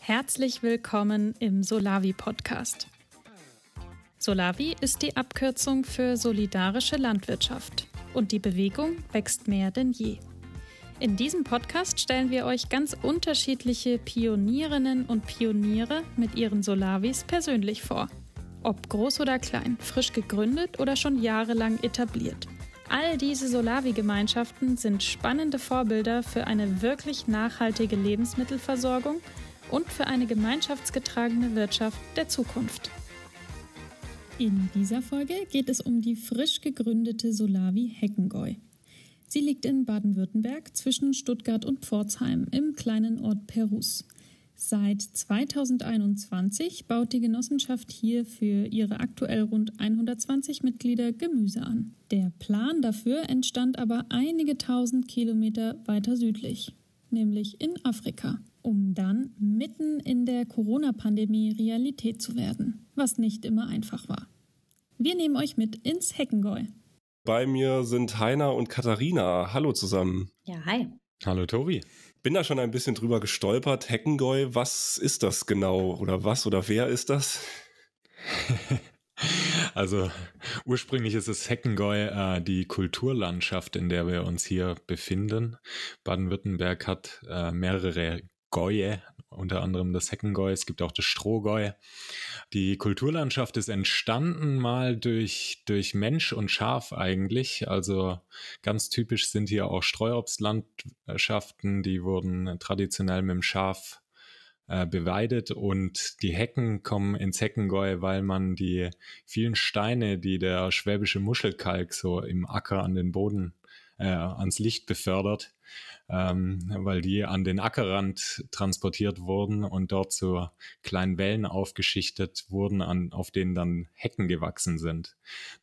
Herzlich willkommen im Solavi Podcast. Solavi ist die Abkürzung für solidarische Landwirtschaft und die Bewegung wächst mehr denn je. In diesem Podcast stellen wir euch ganz unterschiedliche Pionierinnen und Pioniere mit ihren Solavis persönlich vor. Ob groß oder klein, frisch gegründet oder schon jahrelang etabliert. All diese Solawi-Gemeinschaften sind spannende Vorbilder für eine wirklich nachhaltige Lebensmittelversorgung und für eine gemeinschaftsgetragene Wirtschaft der Zukunft. In dieser Folge geht es um die frisch gegründete Solawi Heckengäu. Sie liegt in Baden-Württemberg zwischen Stuttgart und Pforzheim im kleinen Ort Perus. Seit 2021 baut die Genossenschaft hier für ihre aktuell rund 120 Mitglieder Gemüse an. Der Plan dafür entstand aber einige tausend Kilometer weiter südlich, nämlich in Afrika, um dann mitten in der Corona-Pandemie Realität zu werden, was nicht immer einfach war. Wir nehmen euch mit ins Heckengäu. Bei mir sind Heiner und Katharina. Hallo zusammen. Ja, hi. Hallo Tobi bin da schon ein bisschen drüber gestolpert. Heckengäu, was ist das genau? Oder was oder wer ist das? Also ursprünglich ist es Heckengäu äh, die Kulturlandschaft, in der wir uns hier befinden. Baden-Württemberg hat äh, mehrere Gäue unter anderem das Heckengäu, es gibt auch das Strohgäu. Die Kulturlandschaft ist entstanden mal durch, durch Mensch und Schaf eigentlich. Also ganz typisch sind hier auch Streuobstlandschaften, die wurden traditionell mit dem Schaf äh, beweidet und die Hecken kommen ins Heckengäu, weil man die vielen Steine, die der schwäbische Muschelkalk so im Acker an den Boden äh, ans Licht befördert, ähm, weil die an den Ackerrand transportiert wurden und dort zu kleinen Wellen aufgeschichtet wurden, an, auf denen dann Hecken gewachsen sind.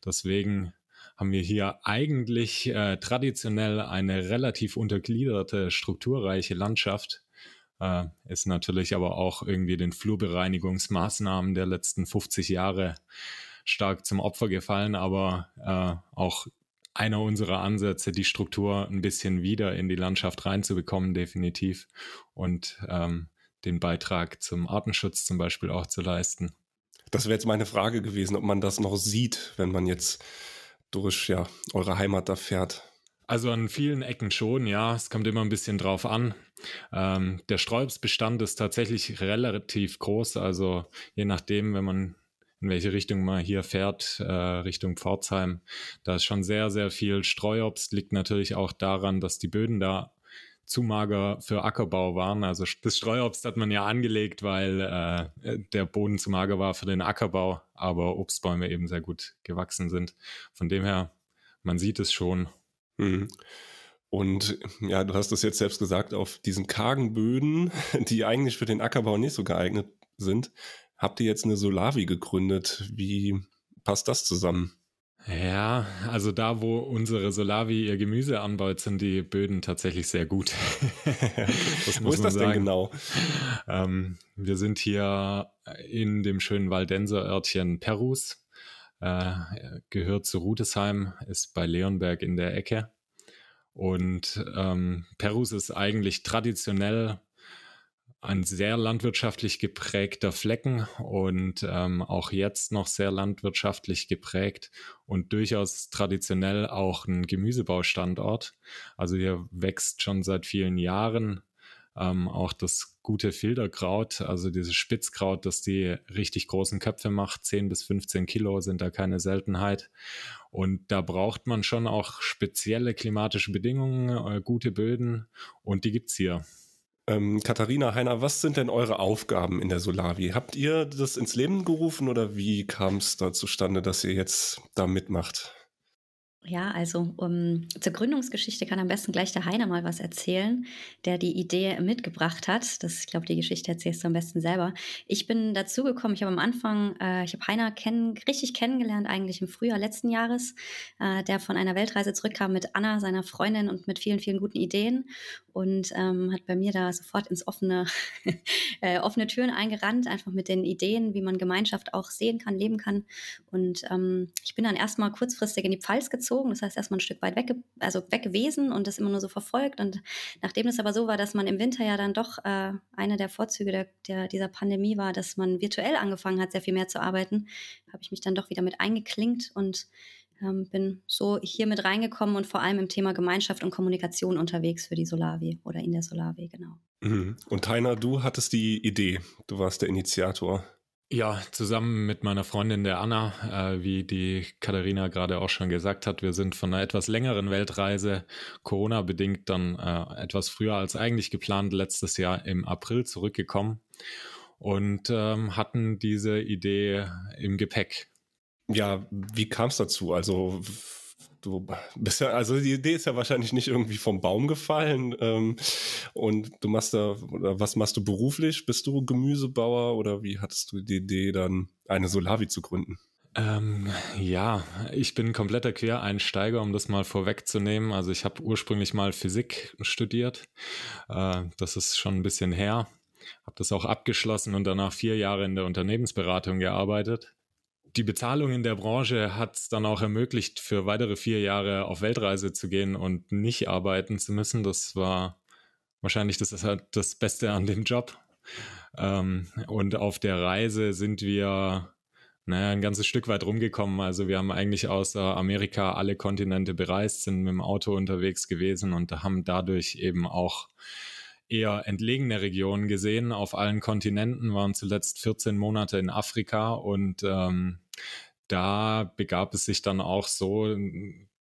Deswegen haben wir hier eigentlich äh, traditionell eine relativ untergliederte, strukturreiche Landschaft, äh, ist natürlich aber auch irgendwie den Flurbereinigungsmaßnahmen der letzten 50 Jahre stark zum Opfer gefallen, aber äh, auch einer unserer Ansätze, die Struktur ein bisschen wieder in die Landschaft reinzubekommen, definitiv. Und ähm, den Beitrag zum Artenschutz zum Beispiel auch zu leisten. Das wäre jetzt meine Frage gewesen, ob man das noch sieht, wenn man jetzt durch ja, eure Heimat da fährt. Also an vielen Ecken schon, ja. Es kommt immer ein bisschen drauf an. Ähm, der Sträubsbestand ist tatsächlich relativ groß. Also je nachdem, wenn man in welche Richtung man hier fährt, äh, Richtung Pforzheim. Da ist schon sehr, sehr viel Streuobst, liegt natürlich auch daran, dass die Böden da zu mager für Ackerbau waren. Also das Streuobst hat man ja angelegt, weil äh, der Boden zu mager war für den Ackerbau, aber Obstbäume eben sehr gut gewachsen sind. Von dem her, man sieht es schon. Mhm. Und ja, du hast es jetzt selbst gesagt, auf diesen kargen Böden, die eigentlich für den Ackerbau nicht so geeignet sind, habt ihr jetzt eine Solavi gegründet. Wie passt das zusammen? Ja, also da, wo unsere Solavi ihr Gemüse anbaut, sind die Böden tatsächlich sehr gut. wo ist das sagen. denn genau? Ähm, wir sind hier in dem schönen Waldenser Örtchen Perus. Äh, gehört zu Rutesheim, ist bei Leonberg in der Ecke. Und ähm, Perus ist eigentlich traditionell ein sehr landwirtschaftlich geprägter Flecken und ähm, auch jetzt noch sehr landwirtschaftlich geprägt und durchaus traditionell auch ein Gemüsebaustandort. Also hier wächst schon seit vielen Jahren ähm, auch das gute Filterkraut, also dieses Spitzkraut, das die richtig großen Köpfe macht, 10 bis 15 Kilo sind da keine Seltenheit. Und da braucht man schon auch spezielle klimatische Bedingungen, äh, gute Böden und die gibt es hier. Ähm, Katharina, Heiner, was sind denn eure Aufgaben in der Solavi? Habt ihr das ins Leben gerufen oder wie kam es da zustande, dass ihr jetzt da mitmacht? Ja, also um, zur Gründungsgeschichte kann am besten gleich der Heiner mal was erzählen, der die Idee mitgebracht hat. Das, ich glaube, die Geschichte erzählst du am besten selber. Ich bin dazugekommen, ich habe am Anfang, äh, ich habe Heiner kenn richtig kennengelernt, eigentlich im Frühjahr letzten Jahres, äh, der von einer Weltreise zurückkam mit Anna, seiner Freundin und mit vielen, vielen guten Ideen und ähm, hat bei mir da sofort ins offene, äh, offene Türen eingerannt, einfach mit den Ideen, wie man Gemeinschaft auch sehen kann, leben kann. Und ähm, ich bin dann erstmal kurzfristig in die Pfalz gezogen gezogen. Das heißt, erstmal ein Stück weit weg, also weg gewesen und das immer nur so verfolgt. Und nachdem es aber so war, dass man im Winter ja dann doch äh, einer der Vorzüge der, der, dieser Pandemie war, dass man virtuell angefangen hat, sehr viel mehr zu arbeiten, habe ich mich dann doch wieder mit eingeklinkt und ähm, bin so hier mit reingekommen und vor allem im Thema Gemeinschaft und Kommunikation unterwegs für die Solawi oder in der Solawi, genau. Mhm. Und Heiner, du hattest die Idee, du warst der Initiator. Ja, zusammen mit meiner Freundin der Anna, äh, wie die Katharina gerade auch schon gesagt hat, wir sind von einer etwas längeren Weltreise Corona bedingt dann äh, etwas früher als eigentlich geplant letztes Jahr im April zurückgekommen und ähm, hatten diese Idee im Gepäck. Ja, wie kam es dazu? Also du bist ja, also die Idee ist ja wahrscheinlich nicht irgendwie vom Baum gefallen. Ähm, und du machst da, oder was machst du beruflich? Bist du Gemüsebauer oder wie hattest du die Idee, dann eine Solavi zu gründen? Ähm, ja, ich bin kompletter Quereinsteiger, um das mal vorwegzunehmen. Also ich habe ursprünglich mal Physik studiert. Äh, das ist schon ein bisschen her. Habe das auch abgeschlossen und danach vier Jahre in der Unternehmensberatung gearbeitet die Bezahlung in der Branche hat es dann auch ermöglicht, für weitere vier Jahre auf Weltreise zu gehen und nicht arbeiten zu müssen. Das war wahrscheinlich das, ist halt das Beste an dem Job. Ähm, und auf der Reise sind wir naja, ein ganzes Stück weit rumgekommen. Also wir haben eigentlich außer Amerika alle Kontinente bereist, sind mit dem Auto unterwegs gewesen und haben dadurch eben auch eher entlegene Regionen gesehen. Auf allen Kontinenten waren zuletzt 14 Monate in Afrika und ähm, da begab es sich dann auch so,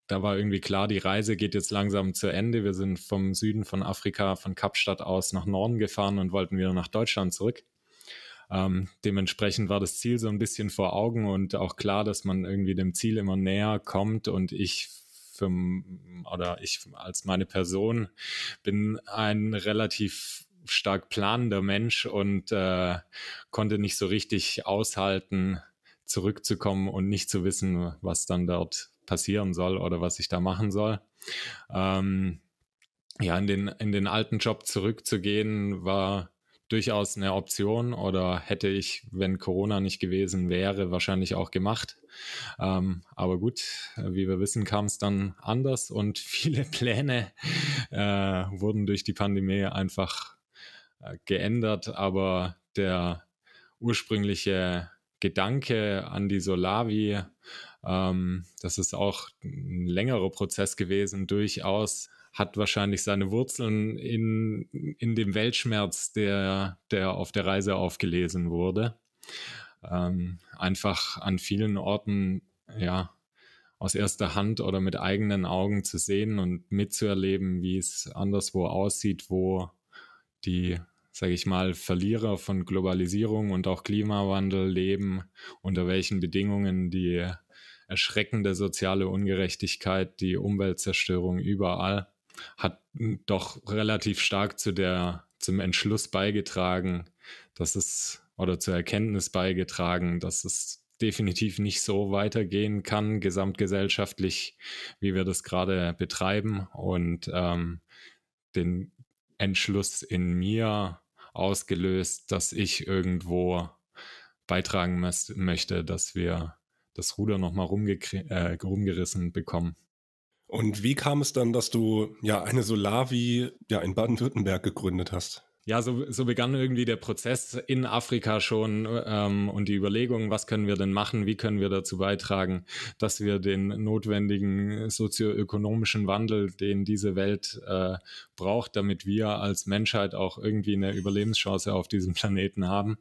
da war irgendwie klar, die Reise geht jetzt langsam zu Ende. Wir sind vom Süden von Afrika, von Kapstadt aus nach Norden gefahren und wollten wieder nach Deutschland zurück. Ähm, dementsprechend war das Ziel so ein bisschen vor Augen und auch klar, dass man irgendwie dem Ziel immer näher kommt. Und ich für oder ich als meine Person bin ein relativ stark planender Mensch und äh, konnte nicht so richtig aushalten, zurückzukommen und nicht zu wissen, was dann dort passieren soll oder was ich da machen soll. Ähm, ja, in den, in den alten Job zurückzugehen, war durchaus eine Option oder hätte ich, wenn Corona nicht gewesen wäre, wahrscheinlich auch gemacht. Ähm, aber gut, wie wir wissen, kam es dann anders und viele Pläne äh, wurden durch die Pandemie einfach äh, geändert. Aber der ursprüngliche Gedanke an die Solavi, ähm, das ist auch ein längerer Prozess gewesen, durchaus hat wahrscheinlich seine Wurzeln in, in dem Weltschmerz, der, der auf der Reise aufgelesen wurde. Ähm, einfach an vielen Orten, ja, aus erster Hand oder mit eigenen Augen zu sehen und mitzuerleben, wie es anderswo aussieht, wo die, sage ich mal, Verlierer von Globalisierung und auch Klimawandel leben, unter welchen Bedingungen die erschreckende soziale Ungerechtigkeit, die Umweltzerstörung überall hat doch relativ stark zu der, zum Entschluss beigetragen, dass es oder zur Erkenntnis beigetragen, dass es definitiv nicht so weitergehen kann, gesamtgesellschaftlich, wie wir das gerade betreiben. Und ähm, den Entschluss in mir ausgelöst, dass ich irgendwo beitragen möchte, dass wir das Ruder nochmal äh, rumgerissen bekommen. Und wie kam es dann, dass du ja eine Solavi ja in Baden-Württemberg gegründet hast? Ja, so, so begann irgendwie der Prozess in Afrika schon ähm, und die Überlegung, was können wir denn machen, wie können wir dazu beitragen, dass wir den notwendigen sozioökonomischen Wandel, den diese Welt äh, braucht, damit wir als Menschheit auch irgendwie eine Überlebenschance auf diesem Planeten haben,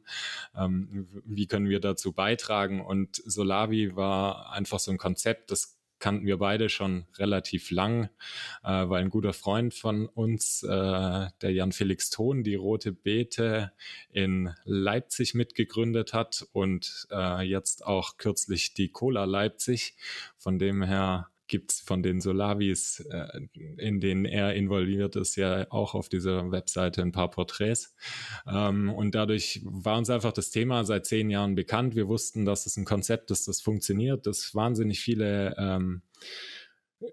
ähm, wie können wir dazu beitragen. Und Solavi war einfach so ein Konzept, das kannten wir beide schon relativ lang, äh, weil ein guter Freund von uns, äh, der Jan Felix Thon, die Rote Beete in Leipzig mitgegründet hat und äh, jetzt auch kürzlich die Cola Leipzig. Von dem her gibt es von den Solavis, äh, in denen er involviert ist, ja auch auf dieser Webseite ein paar Porträts. Ähm, und dadurch war uns einfach das Thema seit zehn Jahren bekannt. Wir wussten, dass es ein Konzept ist, das funktioniert, das wahnsinnig viele ähm, äh,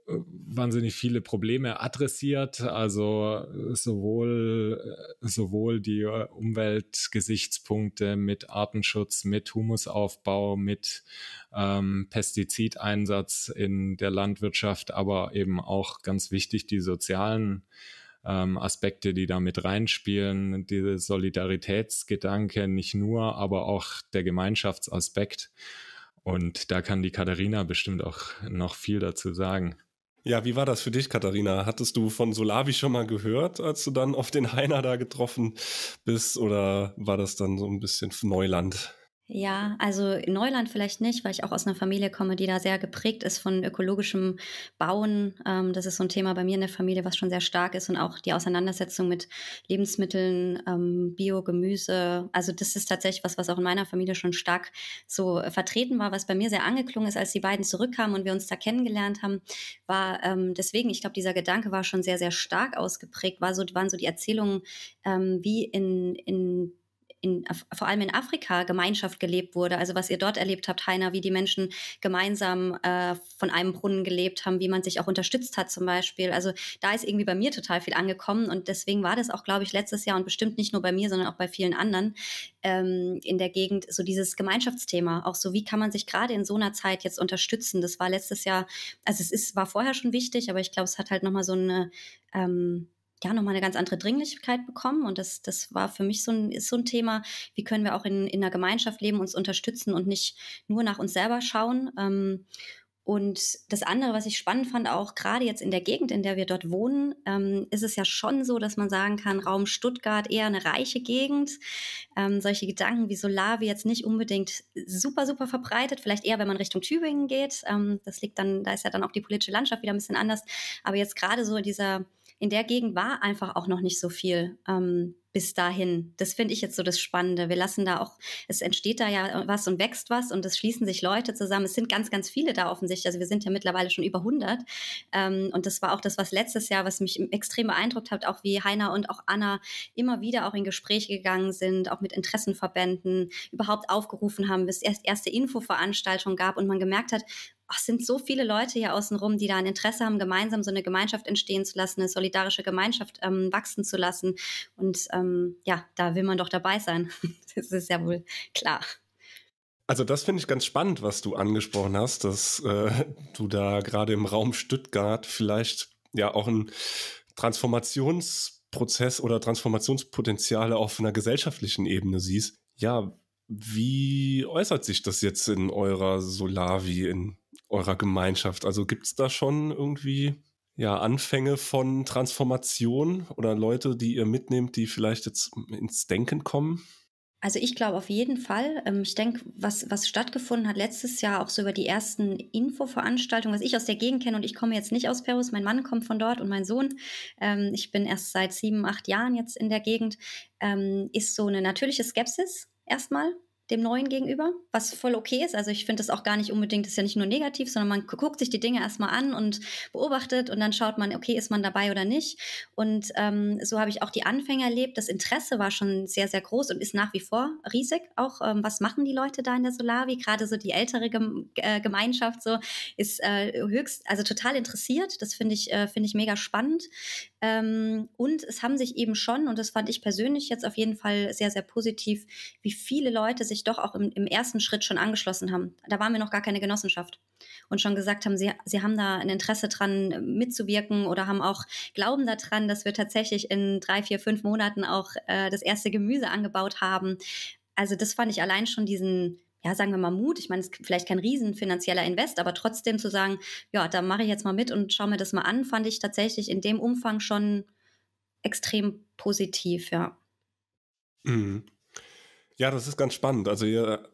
wahnsinnig viele Probleme adressiert, also äh, sowohl, äh, sowohl die Umweltgesichtspunkte mit Artenschutz, mit Humusaufbau, mit ähm, Pestizideinsatz in der Landwirtschaft, aber eben auch ganz wichtig die sozialen ähm, Aspekte, die da mit reinspielen, diese Solidaritätsgedanke nicht nur, aber auch der Gemeinschaftsaspekt. Und da kann die Katharina bestimmt auch noch viel dazu sagen. Ja, wie war das für dich, Katharina? Hattest du von Solavi schon mal gehört, als du dann auf den Heiner da getroffen bist? Oder war das dann so ein bisschen Neuland? Ja, also in Neuland vielleicht nicht, weil ich auch aus einer Familie komme, die da sehr geprägt ist von ökologischem Bauen. Ähm, das ist so ein Thema bei mir in der Familie, was schon sehr stark ist und auch die Auseinandersetzung mit Lebensmitteln, ähm, Bio, Gemüse. Also das ist tatsächlich was, was auch in meiner Familie schon stark so äh, vertreten war, was bei mir sehr angeklungen ist, als die beiden zurückkamen und wir uns da kennengelernt haben, war ähm, deswegen, ich glaube, dieser Gedanke war schon sehr, sehr stark ausgeprägt, war so, waren so die Erzählungen, ähm, wie in, in in, vor allem in Afrika Gemeinschaft gelebt wurde. Also was ihr dort erlebt habt, Heiner, wie die Menschen gemeinsam äh, von einem Brunnen gelebt haben, wie man sich auch unterstützt hat zum Beispiel. Also da ist irgendwie bei mir total viel angekommen und deswegen war das auch, glaube ich, letztes Jahr und bestimmt nicht nur bei mir, sondern auch bei vielen anderen ähm, in der Gegend so dieses Gemeinschaftsthema. Auch so, wie kann man sich gerade in so einer Zeit jetzt unterstützen? Das war letztes Jahr, also es ist, war vorher schon wichtig, aber ich glaube, es hat halt nochmal so eine ähm, ja nochmal eine ganz andere Dringlichkeit bekommen. Und das, das war für mich so ein, ist so ein Thema, wie können wir auch in, in der Gemeinschaft leben, uns unterstützen und nicht nur nach uns selber schauen. Ähm, und das andere, was ich spannend fand, auch gerade jetzt in der Gegend, in der wir dort wohnen, ähm, ist es ja schon so, dass man sagen kann, Raum Stuttgart eher eine reiche Gegend. Ähm, solche Gedanken wie Solar wie jetzt nicht unbedingt super, super verbreitet, vielleicht eher, wenn man Richtung Tübingen geht. Ähm, das liegt dann, da ist ja dann auch die politische Landschaft wieder ein bisschen anders. Aber jetzt gerade so in dieser in der Gegend war einfach auch noch nicht so viel ähm, bis dahin. Das finde ich jetzt so das Spannende. Wir lassen da auch, es entsteht da ja was und wächst was und es schließen sich Leute zusammen. Es sind ganz, ganz viele da offensichtlich. Also wir sind ja mittlerweile schon über 100. Ähm, und das war auch das, was letztes Jahr, was mich extrem beeindruckt hat, auch wie Heiner und auch Anna immer wieder auch in Gespräche gegangen sind, auch mit Interessenverbänden, überhaupt aufgerufen haben, bis es erst erste Infoveranstaltungen gab und man gemerkt hat, es sind so viele Leute hier außenrum, die da ein Interesse haben, gemeinsam so eine Gemeinschaft entstehen zu lassen, eine solidarische Gemeinschaft ähm, wachsen zu lassen. Und ähm, ja, da will man doch dabei sein. das ist ja wohl klar. Also das finde ich ganz spannend, was du angesprochen hast, dass äh, du da gerade im Raum Stuttgart vielleicht ja auch ein Transformationsprozess oder Transformationspotenziale auf einer gesellschaftlichen Ebene siehst. Ja, wie äußert sich das jetzt in eurer Solavi, in eurer Gemeinschaft? Also gibt es da schon irgendwie ja, Anfänge von Transformation oder Leute, die ihr mitnehmt, die vielleicht jetzt ins Denken kommen? Also ich glaube auf jeden Fall. Ähm, ich denke, was, was stattgefunden hat letztes Jahr, auch so über die ersten Infoveranstaltungen, was ich aus der Gegend kenne und ich komme jetzt nicht aus Perus, mein Mann kommt von dort und mein Sohn, ähm, ich bin erst seit sieben, acht Jahren jetzt in der Gegend, ähm, ist so eine natürliche Skepsis erstmal dem Neuen gegenüber, was voll okay ist. Also ich finde das auch gar nicht unbedingt, das ist ja nicht nur negativ, sondern man guckt sich die Dinge erstmal an und beobachtet und dann schaut man, okay, ist man dabei oder nicht. Und ähm, so habe ich auch die Anfänger erlebt. Das Interesse war schon sehr, sehr groß und ist nach wie vor riesig. Auch ähm, was machen die Leute da in der Solavi? Gerade so die ältere Gem äh, Gemeinschaft so ist äh, höchst, also total interessiert. Das finde ich, äh, finde ich mega spannend. Ähm, und es haben sich eben schon, und das fand ich persönlich jetzt auf jeden Fall sehr, sehr positiv, wie viele Leute sich doch auch im, im ersten Schritt schon angeschlossen haben. Da waren wir noch gar keine Genossenschaft und schon gesagt haben, sie, sie haben da ein Interesse dran mitzuwirken oder haben auch Glauben daran, dass wir tatsächlich in drei, vier, fünf Monaten auch äh, das erste Gemüse angebaut haben. Also das fand ich allein schon diesen ja, sagen wir mal Mut. Ich meine, es ist vielleicht kein riesen finanzieller Invest, aber trotzdem zu sagen, ja, da mache ich jetzt mal mit und schaue mir das mal an, fand ich tatsächlich in dem Umfang schon extrem positiv, ja. Mhm. Ja, das ist ganz spannend. Also ihr,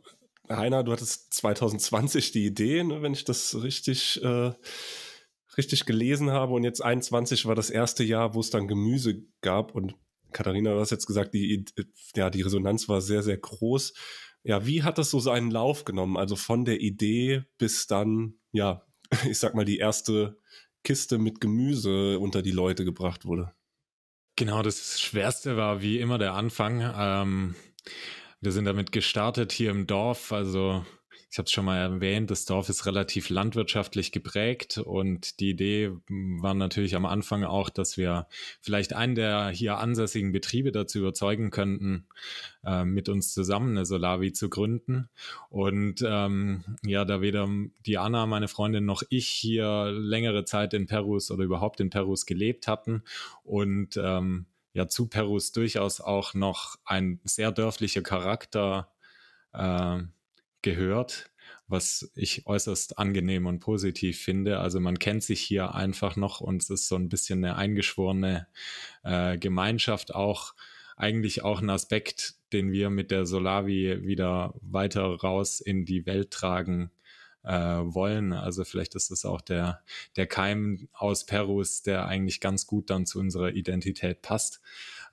Heiner, du hattest 2020 die Idee, ne, wenn ich das richtig, äh, richtig gelesen habe. Und jetzt 21 war das erste Jahr, wo es dann Gemüse gab. Und Katharina, du hast jetzt gesagt, die, ja, die Resonanz war sehr, sehr groß. Ja, wie hat das so seinen Lauf genommen? Also von der Idee bis dann, ja, ich sag mal, die erste Kiste mit Gemüse unter die Leute gebracht wurde. Genau, das Schwerste war wie immer der Anfang. Ähm, wir sind damit gestartet hier im Dorf, also ich habe es schon mal erwähnt, das Dorf ist relativ landwirtschaftlich geprägt und die Idee hm, war natürlich am Anfang auch, dass wir vielleicht einen der hier ansässigen Betriebe dazu überzeugen könnten, äh, mit uns zusammen eine Solavi zu gründen. Und ähm, ja, da weder Diana, meine Freundin, noch ich hier längere Zeit in Perus oder überhaupt in Perus gelebt hatten und ähm, ja zu Perus durchaus auch noch ein sehr dörflicher Charakter äh, gehört, was ich äußerst angenehm und positiv finde. Also man kennt sich hier einfach noch und es ist so ein bisschen eine eingeschworene äh, Gemeinschaft auch. Eigentlich auch ein Aspekt, den wir mit der Solavi wieder weiter raus in die Welt tragen äh, wollen. Also vielleicht ist das auch der, der Keim aus Perus, der eigentlich ganz gut dann zu unserer Identität passt.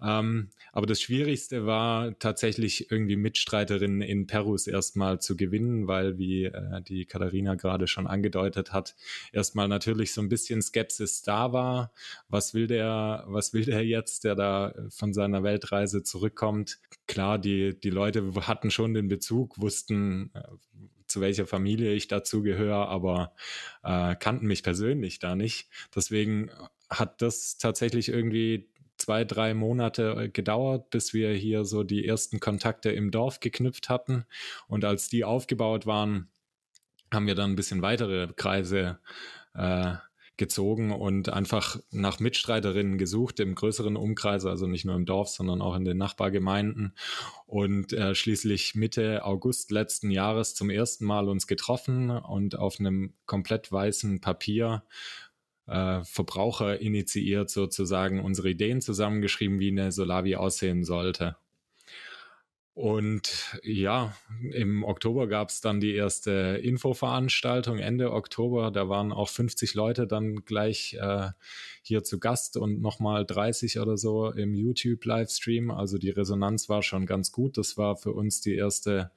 Ähm, aber das Schwierigste war tatsächlich irgendwie Mitstreiterinnen in Perus erstmal zu gewinnen, weil, wie äh, die Katharina gerade schon angedeutet hat, erstmal natürlich so ein bisschen Skepsis da war. Was will der, was will der jetzt, der da von seiner Weltreise zurückkommt? Klar, die, die Leute hatten schon den Bezug, wussten, äh, zu welcher Familie ich dazugehöre, aber äh, kannten mich persönlich da nicht. Deswegen hat das tatsächlich irgendwie zwei, drei Monate äh, gedauert, bis wir hier so die ersten Kontakte im Dorf geknüpft hatten. Und als die aufgebaut waren, haben wir dann ein bisschen weitere Kreise äh, gezogen und einfach nach Mitstreiterinnen gesucht im größeren Umkreis, also nicht nur im Dorf, sondern auch in den Nachbargemeinden. Und äh, schließlich Mitte August letzten Jahres zum ersten Mal uns getroffen und auf einem komplett weißen Papier äh, Verbraucher initiiert sozusagen unsere Ideen zusammengeschrieben, wie eine Solavi aussehen sollte. Und ja, im Oktober gab es dann die erste Infoveranstaltung, Ende Oktober. Da waren auch 50 Leute dann gleich äh, hier zu Gast und nochmal 30 oder so im YouTube-Livestream. Also die Resonanz war schon ganz gut. Das war für uns die erste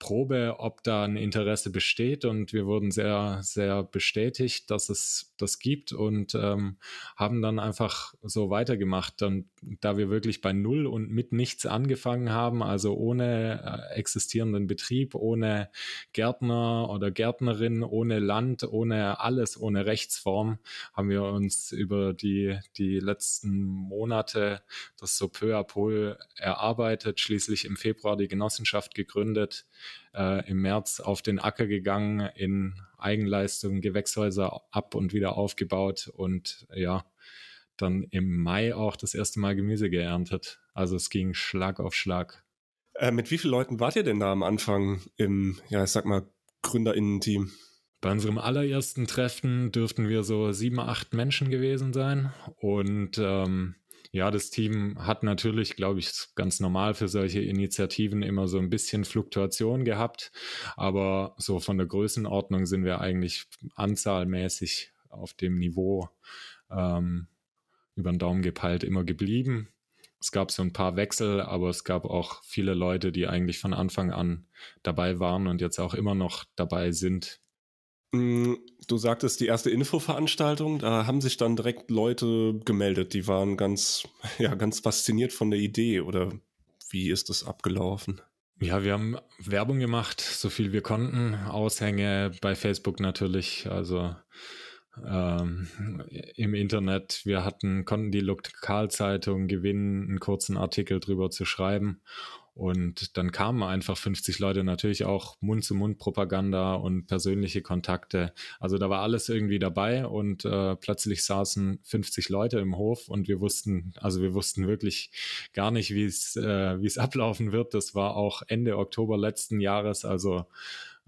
Probe, ob da ein Interesse besteht. Und wir wurden sehr, sehr bestätigt, dass es das gibt und ähm, haben dann einfach so weitergemacht. Und da wir wirklich bei Null und mit nichts angefangen haben, also ohne äh, existierenden Betrieb, ohne Gärtner oder Gärtnerin, ohne Land, ohne alles, ohne Rechtsform, haben wir uns über die, die letzten Monate das so peu à peu erarbeitet, schließlich im Februar die Genossenschaft gegründet äh, im März auf den Acker gegangen, in Eigenleistung Gewächshäuser ab und wieder aufgebaut und ja, dann im Mai auch das erste Mal Gemüse geerntet. Also es ging Schlag auf Schlag. Äh, mit wie vielen Leuten wart ihr denn da am Anfang im, ja, ich sag mal, GründerInnen-Team? Bei unserem allerersten Treffen dürften wir so sieben, acht Menschen gewesen sein und ähm, ja, das Team hat natürlich, glaube ich, ganz normal für solche Initiativen immer so ein bisschen Fluktuation gehabt. Aber so von der Größenordnung sind wir eigentlich anzahlmäßig auf dem Niveau ähm, über den Daumen gepeilt immer geblieben. Es gab so ein paar Wechsel, aber es gab auch viele Leute, die eigentlich von Anfang an dabei waren und jetzt auch immer noch dabei sind. Mm, du sagtest die erste Infoveranstaltung, da haben sich dann direkt Leute gemeldet, die waren ganz, ja, ganz fasziniert von der Idee oder wie ist das abgelaufen? Ja, wir haben Werbung gemacht, so viel wir konnten, Aushänge bei Facebook natürlich, also ähm, im Internet. Wir hatten, konnten die Lokalzeitung gewinnen, einen kurzen Artikel drüber zu schreiben und dann kamen einfach 50 Leute, natürlich auch Mund-zu-Mund-Propaganda und persönliche Kontakte. Also da war alles irgendwie dabei und äh, plötzlich saßen 50 Leute im Hof und wir wussten, also wir wussten wirklich gar nicht, wie es äh, wie es ablaufen wird. Das war auch Ende Oktober letzten Jahres, also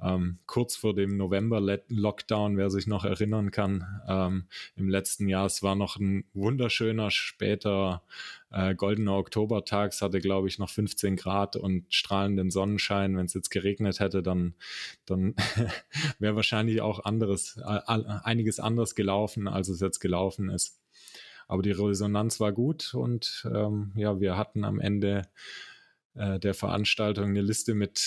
ähm, kurz vor dem November-Lockdown, wer sich noch erinnern kann, ähm, im letzten Jahr. Es war noch ein wunderschöner, später äh, goldener Oktobertag. Es hatte, glaube ich, noch 15 Grad und strahlenden Sonnenschein. Wenn es jetzt geregnet hätte, dann, dann wäre wahrscheinlich auch anderes, äh, einiges anders gelaufen, als es jetzt gelaufen ist. Aber die Resonanz war gut und ähm, ja, wir hatten am Ende äh, der Veranstaltung eine Liste mit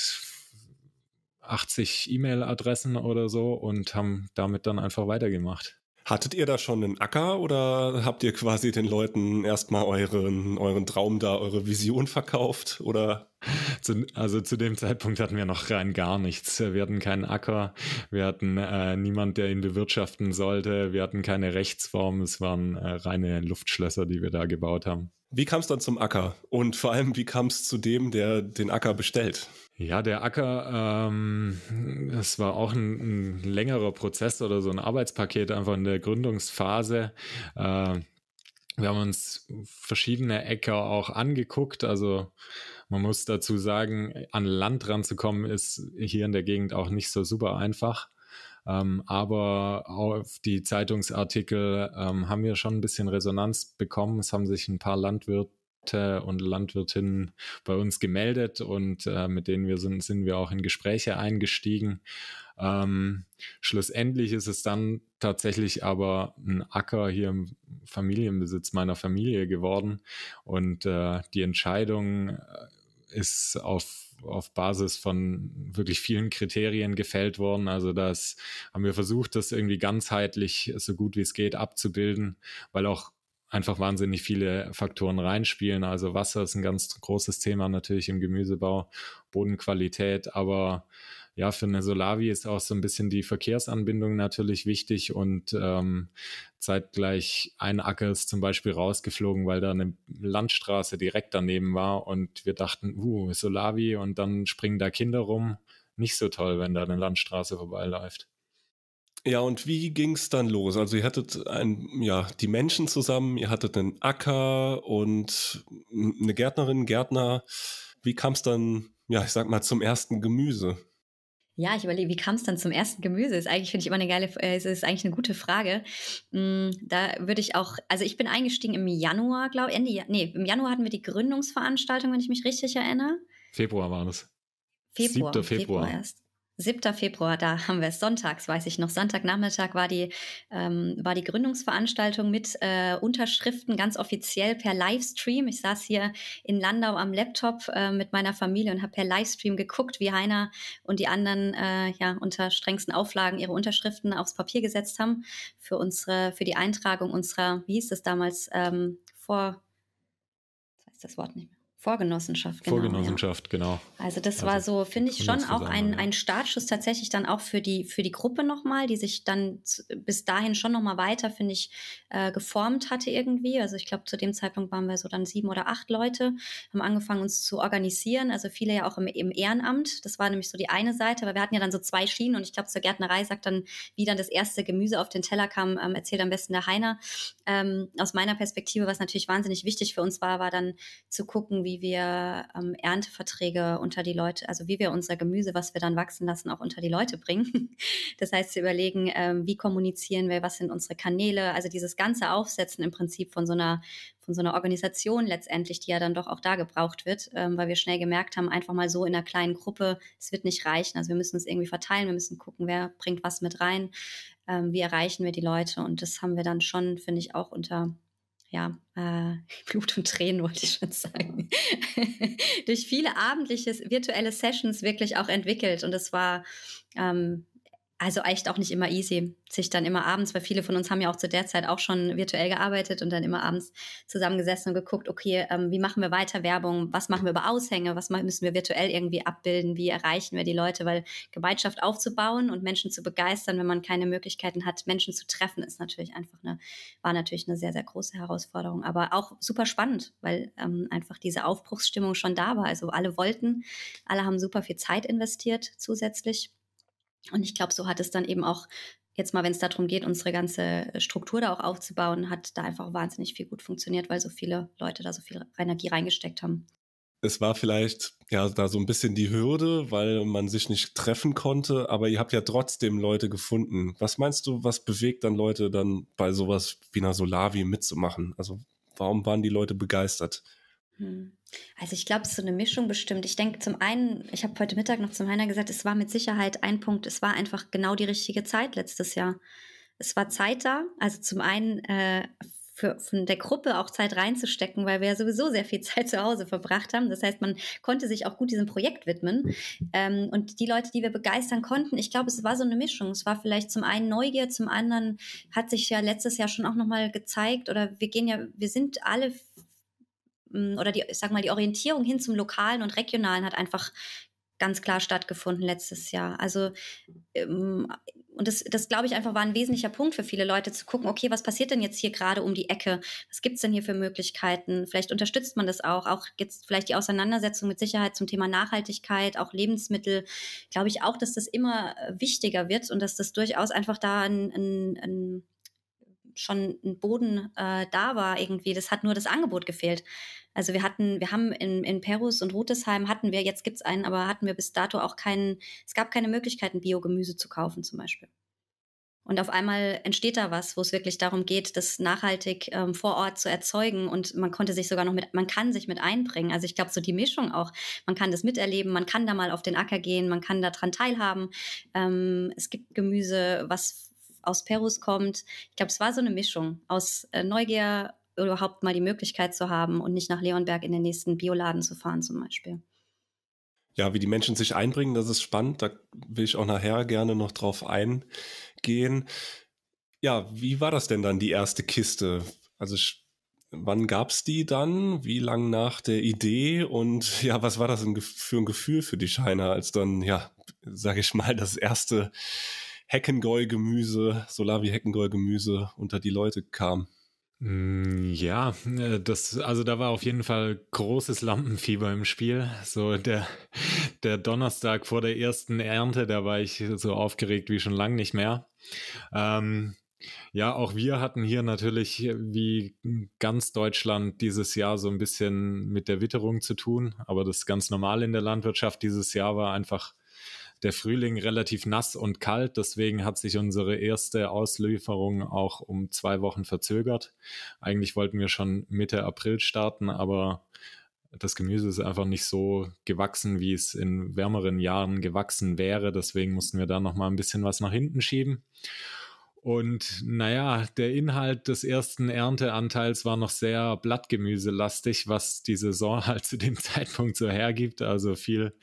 80 E-Mail-Adressen oder so und haben damit dann einfach weitergemacht. Hattet ihr da schon einen Acker oder habt ihr quasi den Leuten erstmal euren, euren Traum da, eure Vision verkauft? Oder? Zu, also zu dem Zeitpunkt hatten wir noch rein gar nichts. Wir hatten keinen Acker, wir hatten äh, niemand, der ihn bewirtschaften sollte, wir hatten keine Rechtsform, es waren äh, reine Luftschlösser, die wir da gebaut haben. Wie kam es dann zum Acker? Und vor allem, wie kam es zu dem, der den Acker bestellt? Ja, der Acker, ähm, das war auch ein, ein, längerer Prozess oder so ein Arbeitspaket einfach in der Gründungsphase. Äh, wir haben uns verschiedene Äcker auch angeguckt. Also man muss dazu sagen, an Land ranzukommen ist hier in der Gegend auch nicht so super einfach. Ähm, aber auf die Zeitungsartikel ähm, haben wir schon ein bisschen Resonanz bekommen. Es haben sich ein paar Landwirte äh, und Landwirtinnen bei uns gemeldet und äh, mit denen wir sind, sind wir auch in Gespräche eingestiegen. Ähm, schlussendlich ist es dann tatsächlich aber ein Acker hier im Familienbesitz meiner Familie geworden und äh, die Entscheidung äh, ist auf auf Basis von wirklich vielen Kriterien gefällt worden. Also das haben wir versucht, das irgendwie ganzheitlich so gut wie es geht abzubilden, weil auch einfach wahnsinnig viele Faktoren reinspielen. Also Wasser ist ein ganz großes Thema natürlich im Gemüsebau, Bodenqualität, aber ja, für eine Solavi ist auch so ein bisschen die Verkehrsanbindung natürlich wichtig und ähm, zeitgleich ein Acker ist zum Beispiel rausgeflogen, weil da eine Landstraße direkt daneben war und wir dachten, uh, Solavi und dann springen da Kinder rum. Nicht so toll, wenn da eine Landstraße vorbeiläuft. Ja, und wie ging es dann los? Also ihr hattet ein, ja, die Menschen zusammen, ihr hattet einen Acker und eine Gärtnerin, Gärtner. Wie kam es dann, ja, ich sag mal, zum ersten Gemüse? Ja, ich überlege, wie kam es dann zum ersten Gemüse? Ist eigentlich, finde ich immer eine geile, äh, ist eigentlich eine gute Frage. Hm, da würde ich auch, also ich bin eingestiegen im Januar, glaube ich, Ende, nee, im Januar hatten wir die Gründungsveranstaltung, wenn ich mich richtig erinnere. Februar war das. Februar. 7. Februar. Februar erst. 7. Februar, da haben wir es sonntags, weiß ich noch. Sonntagnachmittag war die, ähm, war die Gründungsveranstaltung mit äh, Unterschriften ganz offiziell per Livestream. Ich saß hier in Landau am Laptop äh, mit meiner Familie und habe per Livestream geguckt, wie Heiner und die anderen äh, ja unter strengsten Auflagen ihre Unterschriften aufs Papier gesetzt haben für unsere, für die Eintragung unserer, wie hieß das damals, ähm, vor, das heißt das Wort nicht mehr Vorgenossenschaft, genau. Vorgenossenschaft, ja. genau. Also das also war so, finde ich, schon auch ein, ein Startschuss tatsächlich dann auch für die, für die Gruppe nochmal, die sich dann bis dahin schon nochmal weiter, finde ich, äh, geformt hatte irgendwie. Also ich glaube, zu dem Zeitpunkt waren wir so dann sieben oder acht Leute, haben angefangen uns zu organisieren, also viele ja auch im, im Ehrenamt. Das war nämlich so die eine Seite, weil wir hatten ja dann so zwei Schienen und ich glaube, zur Gärtnerei sagt dann, wie dann das erste Gemüse auf den Teller kam, ähm, erzählt am besten der Heiner. Ähm, aus meiner Perspektive, was natürlich wahnsinnig wichtig für uns war, war dann zu gucken, wie wie wir ähm, Ernteverträge unter die Leute, also wie wir unser Gemüse, was wir dann wachsen lassen, auch unter die Leute bringen. Das heißt, zu überlegen, ähm, wie kommunizieren wir, was sind unsere Kanäle, also dieses ganze Aufsetzen im Prinzip von so einer von so einer Organisation letztendlich, die ja dann doch auch da gebraucht wird, ähm, weil wir schnell gemerkt haben, einfach mal so in einer kleinen Gruppe, es wird nicht reichen. Also wir müssen es irgendwie verteilen, wir müssen gucken, wer bringt was mit rein, ähm, wie erreichen wir die Leute und das haben wir dann schon, finde ich, auch unter ja, äh, Blut und Tränen wollte ich schon sagen, durch viele abendliche virtuelle Sessions wirklich auch entwickelt. Und es war ähm, also echt auch nicht immer easy, sich dann immer abends, weil viele von uns haben ja auch zu der Zeit auch schon virtuell gearbeitet und dann immer abends zusammengesessen und geguckt, okay, ähm, wie machen wir weiter Werbung, was machen wir über Aushänge, was müssen wir virtuell irgendwie abbilden, wie erreichen wir die Leute, weil Gemeinschaft aufzubauen und Menschen zu begeistern, wenn man keine Möglichkeiten hat, Menschen zu treffen, ist natürlich einfach eine, war natürlich eine sehr, sehr große Herausforderung, aber auch super spannend, weil ähm, einfach diese Aufbruchsstimmung schon da war. Also alle wollten, alle haben super viel Zeit investiert zusätzlich und ich glaube, so hat es dann eben auch jetzt mal, wenn es darum geht, unsere ganze äh, Struktur da auch aufzubauen, hat da einfach wahnsinnig viel gut funktioniert, weil so viele Leute da so viel Energie reingesteckt haben. Es war vielleicht ja da so ein bisschen die Hürde, weil man sich nicht treffen konnte, aber ihr habt ja trotzdem Leute gefunden. Was meinst du, was bewegt dann Leute dann bei sowas wie einer Solavi mitzumachen? Also warum waren die Leute begeistert? Hm. Also ich glaube, es ist so eine Mischung bestimmt. Ich denke zum einen, ich habe heute Mittag noch zum Heiner gesagt, es war mit Sicherheit ein Punkt, es war einfach genau die richtige Zeit letztes Jahr. Es war Zeit da, also zum einen äh, für, von der Gruppe auch Zeit reinzustecken, weil wir ja sowieso sehr viel Zeit zu Hause verbracht haben. Das heißt, man konnte sich auch gut diesem Projekt widmen. Ähm, und die Leute, die wir begeistern konnten, ich glaube, es war so eine Mischung. Es war vielleicht zum einen Neugier, zum anderen hat sich ja letztes Jahr schon auch nochmal gezeigt oder wir gehen ja, wir sind alle oder die, ich sag mal, die Orientierung hin zum Lokalen und Regionalen hat einfach ganz klar stattgefunden letztes Jahr. Also ähm, und das, das glaube ich einfach war ein wesentlicher Punkt für viele Leute zu gucken, okay, was passiert denn jetzt hier gerade um die Ecke? Was gibt es denn hier für Möglichkeiten? Vielleicht unterstützt man das auch. Auch jetzt vielleicht die Auseinandersetzung mit Sicherheit zum Thema Nachhaltigkeit, auch Lebensmittel. Glaube ich auch, dass das immer wichtiger wird und dass das durchaus einfach da ein, ein, ein schon ein Boden äh, da war irgendwie. Das hat nur das Angebot gefehlt. Also wir hatten, wir haben in, in Perus und Rutesheim hatten wir, jetzt gibt es einen, aber hatten wir bis dato auch keinen, es gab keine Möglichkeiten, Biogemüse zu kaufen zum Beispiel. Und auf einmal entsteht da was, wo es wirklich darum geht, das nachhaltig ähm, vor Ort zu erzeugen. Und man konnte sich sogar noch mit, man kann sich mit einbringen. Also ich glaube, so die Mischung auch. Man kann das miterleben, man kann da mal auf den Acker gehen, man kann daran teilhaben. Ähm, es gibt Gemüse, was aus Perus kommt. Ich glaube, es war so eine Mischung aus äh, Neugier, überhaupt mal die Möglichkeit zu haben und nicht nach Leonberg in den nächsten Bioladen zu fahren zum Beispiel. Ja, wie die Menschen sich einbringen, das ist spannend. Da will ich auch nachher gerne noch drauf eingehen. Ja, wie war das denn dann, die erste Kiste? Also ich, wann gab es die dann? Wie lang nach der Idee? Und ja, was war das für ein Gefühl für die Scheine, als dann, ja, sage ich mal, das erste Heckengäu-Gemüse, Solavi-Heckengäu-Gemüse unter die Leute kam. Mm, ja, äh, das, also da war auf jeden Fall großes Lampenfieber im Spiel. So der, der Donnerstag vor der ersten Ernte, da war ich so aufgeregt wie schon lange nicht mehr. Ähm, ja, auch wir hatten hier natürlich wie ganz Deutschland dieses Jahr so ein bisschen mit der Witterung zu tun, aber das ist ganz normal in der Landwirtschaft. Dieses Jahr war einfach der Frühling relativ nass und kalt. Deswegen hat sich unsere erste Auslieferung auch um zwei Wochen verzögert. Eigentlich wollten wir schon Mitte April starten, aber das Gemüse ist einfach nicht so gewachsen, wie es in wärmeren Jahren gewachsen wäre. Deswegen mussten wir da nochmal ein bisschen was nach hinten schieben. Und naja, der Inhalt des ersten Ernteanteils war noch sehr blattgemüselastig, was die Saison halt zu dem Zeitpunkt so hergibt. Also viel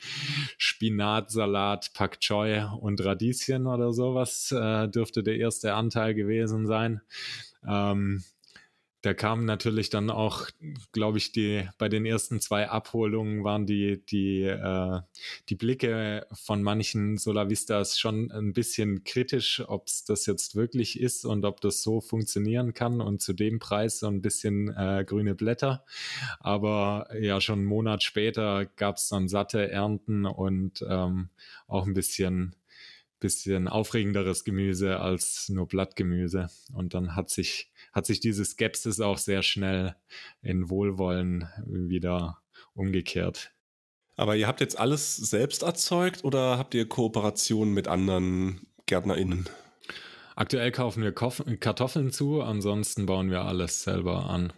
Spinat, Salat, Pak Choi und Radieschen oder sowas äh, dürfte der erste Anteil gewesen sein. Ähm, da kamen natürlich dann auch, glaube ich, die bei den ersten zwei Abholungen waren die die äh, die Blicke von manchen Solavistas schon ein bisschen kritisch, ob es das jetzt wirklich ist und ob das so funktionieren kann und zu dem Preis so ein bisschen äh, grüne Blätter. Aber ja, schon einen Monat später gab es dann satte Ernten und ähm, auch ein bisschen bisschen aufregenderes Gemüse als nur Blattgemüse. Und dann hat sich hat sich diese Skepsis auch sehr schnell in Wohlwollen wieder umgekehrt. Aber ihr habt jetzt alles selbst erzeugt oder habt ihr Kooperationen mit anderen GärtnerInnen? Aktuell kaufen wir Kartoffeln zu, ansonsten bauen wir alles selber an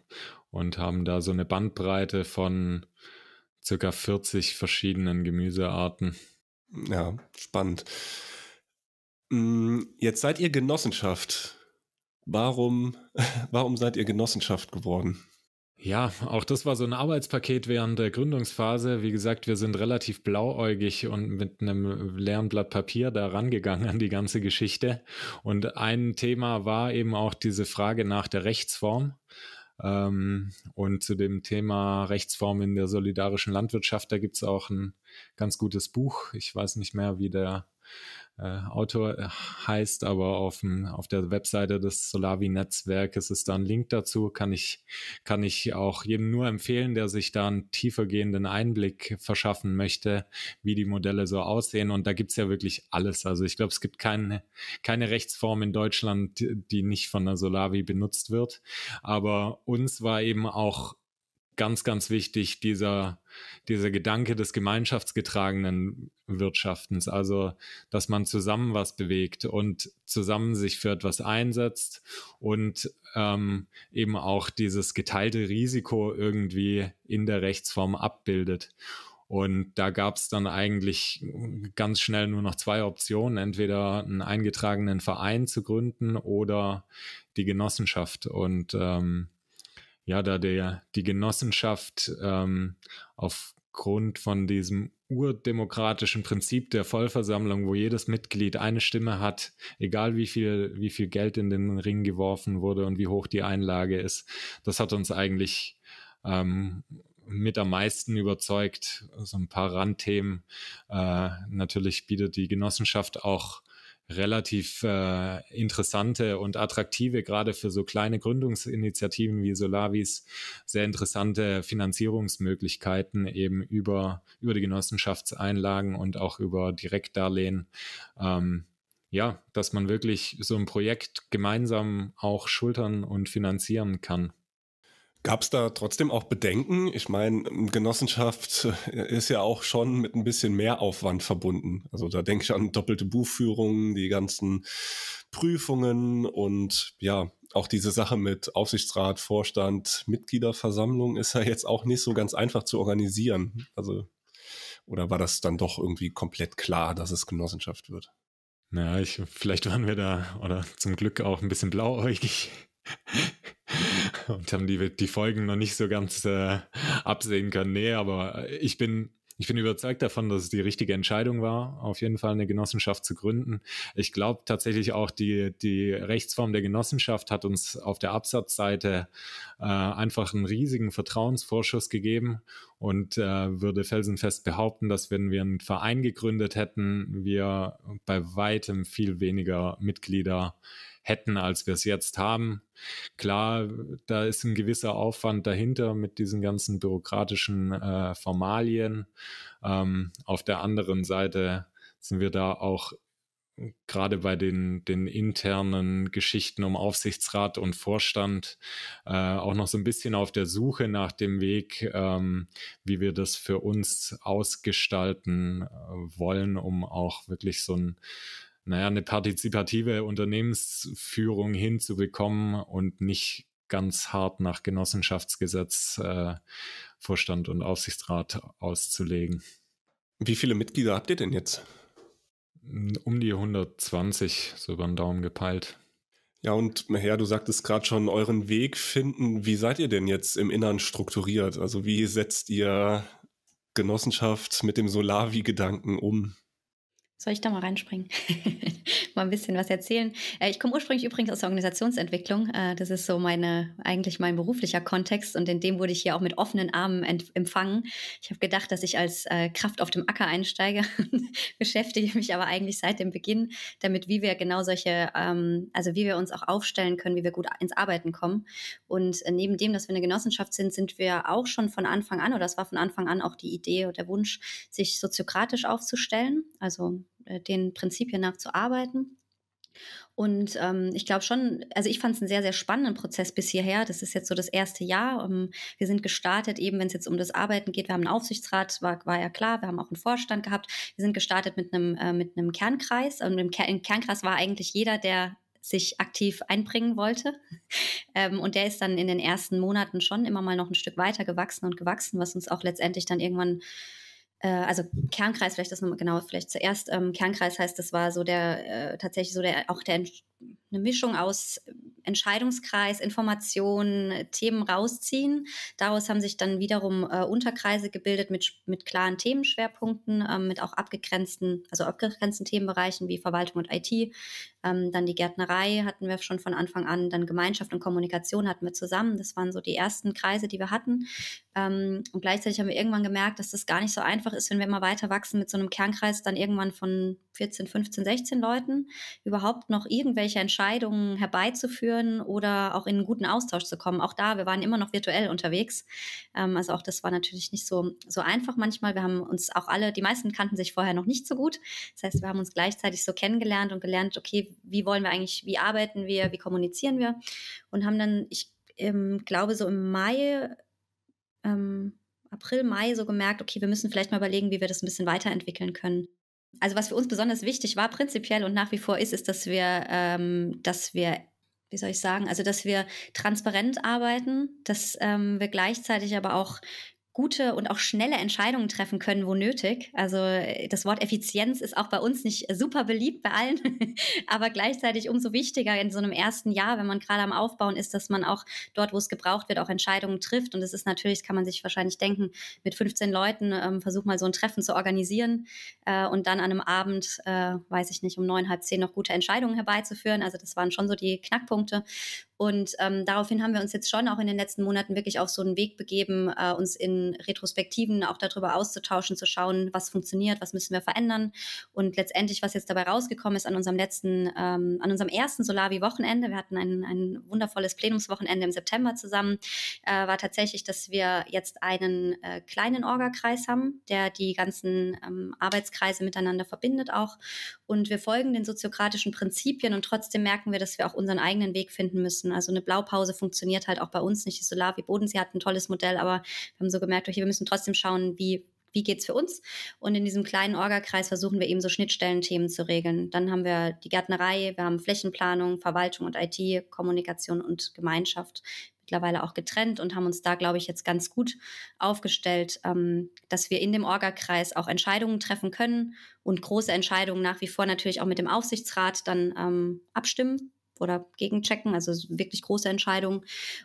und haben da so eine Bandbreite von circa 40 verschiedenen Gemüsearten. Ja, spannend. Mm, jetzt seid ihr Genossenschaft warum, warum seid ihr Genossenschaft geworden? Ja, auch das war so ein Arbeitspaket während der Gründungsphase. Wie gesagt, wir sind relativ blauäugig und mit einem leeren Blatt Papier da rangegangen an die ganze Geschichte. Und ein Thema war eben auch diese Frage nach der Rechtsform. Ähm, und zu dem Thema Rechtsform in der solidarischen Landwirtschaft, da gibt es auch ein ganz gutes Buch. Ich weiß nicht mehr, wie der äh, Autor äh, heißt, aber auf, dem, auf der Webseite des Solavi-Netzwerkes ist da ein Link dazu. Kann ich, kann ich auch jedem nur empfehlen, der sich da einen tiefergehenden Einblick verschaffen möchte, wie die Modelle so aussehen. Und da gibt's ja wirklich alles. Also ich glaube, es gibt keine, keine Rechtsform in Deutschland, die nicht von der Solavi benutzt wird. Aber uns war eben auch ganz, ganz wichtig, dieser, dieser Gedanke des gemeinschaftsgetragenen Wirtschaftens, also dass man zusammen was bewegt und zusammen sich für etwas einsetzt und ähm, eben auch dieses geteilte Risiko irgendwie in der Rechtsform abbildet. Und da gab es dann eigentlich ganz schnell nur noch zwei Optionen, entweder einen eingetragenen Verein zu gründen oder die Genossenschaft. Und ähm, ja, da der, die Genossenschaft ähm, aufgrund von diesem urdemokratischen Prinzip der Vollversammlung, wo jedes Mitglied eine Stimme hat, egal wie viel, wie viel Geld in den Ring geworfen wurde und wie hoch die Einlage ist, das hat uns eigentlich ähm, mit am meisten überzeugt. So ein paar Randthemen. Äh, natürlich bietet die Genossenschaft auch relativ äh, interessante und attraktive, gerade für so kleine Gründungsinitiativen wie Solavis, sehr interessante Finanzierungsmöglichkeiten eben über, über die Genossenschaftseinlagen und auch über Direktdarlehen. Ähm, ja, dass man wirklich so ein Projekt gemeinsam auch schultern und finanzieren kann. Gab es da trotzdem auch Bedenken? Ich meine, Genossenschaft äh, ist ja auch schon mit ein bisschen Mehraufwand verbunden. Also da denke ich an doppelte Buchführungen, die ganzen Prüfungen und ja, auch diese Sache mit Aufsichtsrat, Vorstand, Mitgliederversammlung ist ja jetzt auch nicht so ganz einfach zu organisieren. Also, oder war das dann doch irgendwie komplett klar, dass es Genossenschaft wird? Naja, ich, vielleicht waren wir da oder zum Glück auch ein bisschen blauäugig und haben die, die Folgen noch nicht so ganz äh, absehen können. Nee, aber äh, ich bin, ich bin überzeugt davon, dass es die richtige Entscheidung war, auf jeden Fall eine Genossenschaft zu gründen. Ich glaube tatsächlich auch, die, die Rechtsform der Genossenschaft hat uns auf der Absatzseite äh, einfach einen riesigen Vertrauensvorschuss gegeben und äh, würde felsenfest behaupten, dass wenn wir einen Verein gegründet hätten, wir bei weitem viel weniger Mitglieder äh, hätten, als wir es jetzt haben. Klar, da ist ein gewisser Aufwand dahinter mit diesen ganzen bürokratischen äh, Formalien. Ähm, auf der anderen Seite sind wir da auch gerade bei den, den internen Geschichten um Aufsichtsrat und Vorstand äh, auch noch so ein bisschen auf der Suche nach dem Weg, ähm, wie wir das für uns ausgestalten äh, wollen, um auch wirklich so ein naja, eine partizipative Unternehmensführung hinzubekommen und nicht ganz hart nach Genossenschaftsgesetz äh, Vorstand und Aufsichtsrat auszulegen. Wie viele Mitglieder habt ihr denn jetzt? Um die 120, so über den Daumen gepeilt. Ja, und Herr, du sagtest gerade schon, euren Weg finden. Wie seid ihr denn jetzt im Innern strukturiert? Also wie setzt ihr Genossenschaft mit dem Solavi-Gedanken um? Soll ich da mal reinspringen? mal ein bisschen was erzählen. Äh, ich komme ursprünglich übrigens aus der Organisationsentwicklung. Äh, das ist so meine, eigentlich mein beruflicher Kontext und in dem wurde ich hier auch mit offenen Armen empfangen. Ich habe gedacht, dass ich als äh, Kraft auf dem Acker einsteige, beschäftige mich aber eigentlich seit dem Beginn damit, wie wir genau solche, ähm, also wie wir uns auch aufstellen können, wie wir gut ins Arbeiten kommen. Und neben dem, dass wir eine Genossenschaft sind, sind wir auch schon von Anfang an, oder es war von Anfang an auch die Idee oder der Wunsch, sich soziokratisch aufzustellen. Also äh, den Prinzipien nach zu arbeiten. Und ähm, ich glaube schon, also ich fand es einen sehr, sehr spannenden Prozess bis hierher. Das ist jetzt so das erste Jahr. Um, ähm, wir sind gestartet, eben wenn es jetzt um das Arbeiten geht. Wir haben einen Aufsichtsrat, war, war ja klar. Wir haben auch einen Vorstand gehabt. Wir sind gestartet mit einem, äh, mit einem Kernkreis. Und im, Ker im Kernkreis war eigentlich jeder, der sich aktiv einbringen wollte. Ähm, und der ist dann in den ersten Monaten schon immer mal noch ein Stück weiter gewachsen und gewachsen, was uns auch letztendlich dann irgendwann äh, also Kernkreis, vielleicht das nochmal genauer, vielleicht zuerst, ähm, Kernkreis heißt, das war so der, äh, tatsächlich so der, auch der eine Mischung aus äh, Entscheidungskreis, Informationen, äh, Themen rausziehen. Daraus haben sich dann wiederum äh, Unterkreise gebildet mit, mit klaren Themenschwerpunkten, ähm, mit auch abgegrenzten, also abgegrenzten Themenbereichen wie Verwaltung und IT. Ähm, dann die Gärtnerei hatten wir schon von Anfang an, dann Gemeinschaft und Kommunikation hatten wir zusammen. Das waren so die ersten Kreise, die wir hatten. Ähm, und gleichzeitig haben wir irgendwann gemerkt, dass das gar nicht so einfach ist, wenn wir immer weiter wachsen mit so einem Kernkreis, dann irgendwann von 14, 15, 16 Leuten überhaupt noch irgendwelche Entscheidungen Entscheidungen herbeizuführen oder auch in einen guten Austausch zu kommen. Auch da, wir waren immer noch virtuell unterwegs. Ähm, also auch das war natürlich nicht so, so einfach manchmal. Wir haben uns auch alle, die meisten kannten sich vorher noch nicht so gut. Das heißt, wir haben uns gleichzeitig so kennengelernt und gelernt, okay, wie wollen wir eigentlich, wie arbeiten wir, wie kommunizieren wir? Und haben dann, ich ähm, glaube, so im Mai, ähm, April, Mai so gemerkt, okay, wir müssen vielleicht mal überlegen, wie wir das ein bisschen weiterentwickeln können also was für uns besonders wichtig war prinzipiell und nach wie vor ist, ist, dass wir, ähm, dass wir wie soll ich sagen, also dass wir transparent arbeiten, dass ähm, wir gleichzeitig aber auch gute und auch schnelle Entscheidungen treffen können, wo nötig. Also äh, das Wort Effizienz ist auch bei uns nicht super beliebt bei allen, aber gleichzeitig umso wichtiger in so einem ersten Jahr, wenn man gerade am Aufbauen ist, dass man auch dort, wo es gebraucht wird, auch Entscheidungen trifft. Und es ist natürlich, kann man sich wahrscheinlich denken, mit 15 Leuten ähm, versuch mal so ein Treffen zu organisieren äh, und dann an einem Abend, äh, weiß ich nicht, um neun, halb zehn noch gute Entscheidungen herbeizuführen. Also das waren schon so die Knackpunkte. Und ähm, daraufhin haben wir uns jetzt schon auch in den letzten Monaten wirklich auf so einen Weg begeben, äh, uns in Retrospektiven auch darüber auszutauschen, zu schauen, was funktioniert, was müssen wir verändern. Und letztendlich, was jetzt dabei rausgekommen ist an unserem letzten, ähm, an unserem ersten Solavi-Wochenende, wir hatten ein, ein wundervolles Plenumswochenende im September zusammen, äh, war tatsächlich, dass wir jetzt einen äh, kleinen Orga-Kreis haben, der die ganzen ähm, Arbeitskreise miteinander verbindet auch. Und wir folgen den soziokratischen Prinzipien und trotzdem merken wir, dass wir auch unseren eigenen Weg finden müssen lassen. Also eine Blaupause funktioniert halt auch bei uns nicht. Die Solar wie Bodensee hat ein tolles Modell, aber wir haben so gemerkt, okay, wir müssen trotzdem schauen, wie wie geht's für uns? Und in diesem kleinen Orgakreis versuchen wir eben so Schnittstellenthemen zu regeln. Dann haben wir die Gärtnerei, wir haben Flächenplanung, Verwaltung und IT, Kommunikation und Gemeinschaft mittlerweile auch getrennt und haben uns da, glaube ich, jetzt ganz gut aufgestellt, ähm, dass wir in dem Orgakreis auch Entscheidungen treffen können und große Entscheidungen nach wie vor natürlich auch mit dem Aufsichtsrat dann ähm, abstimmen oder gegenchecken, also wirklich große Entscheidungen.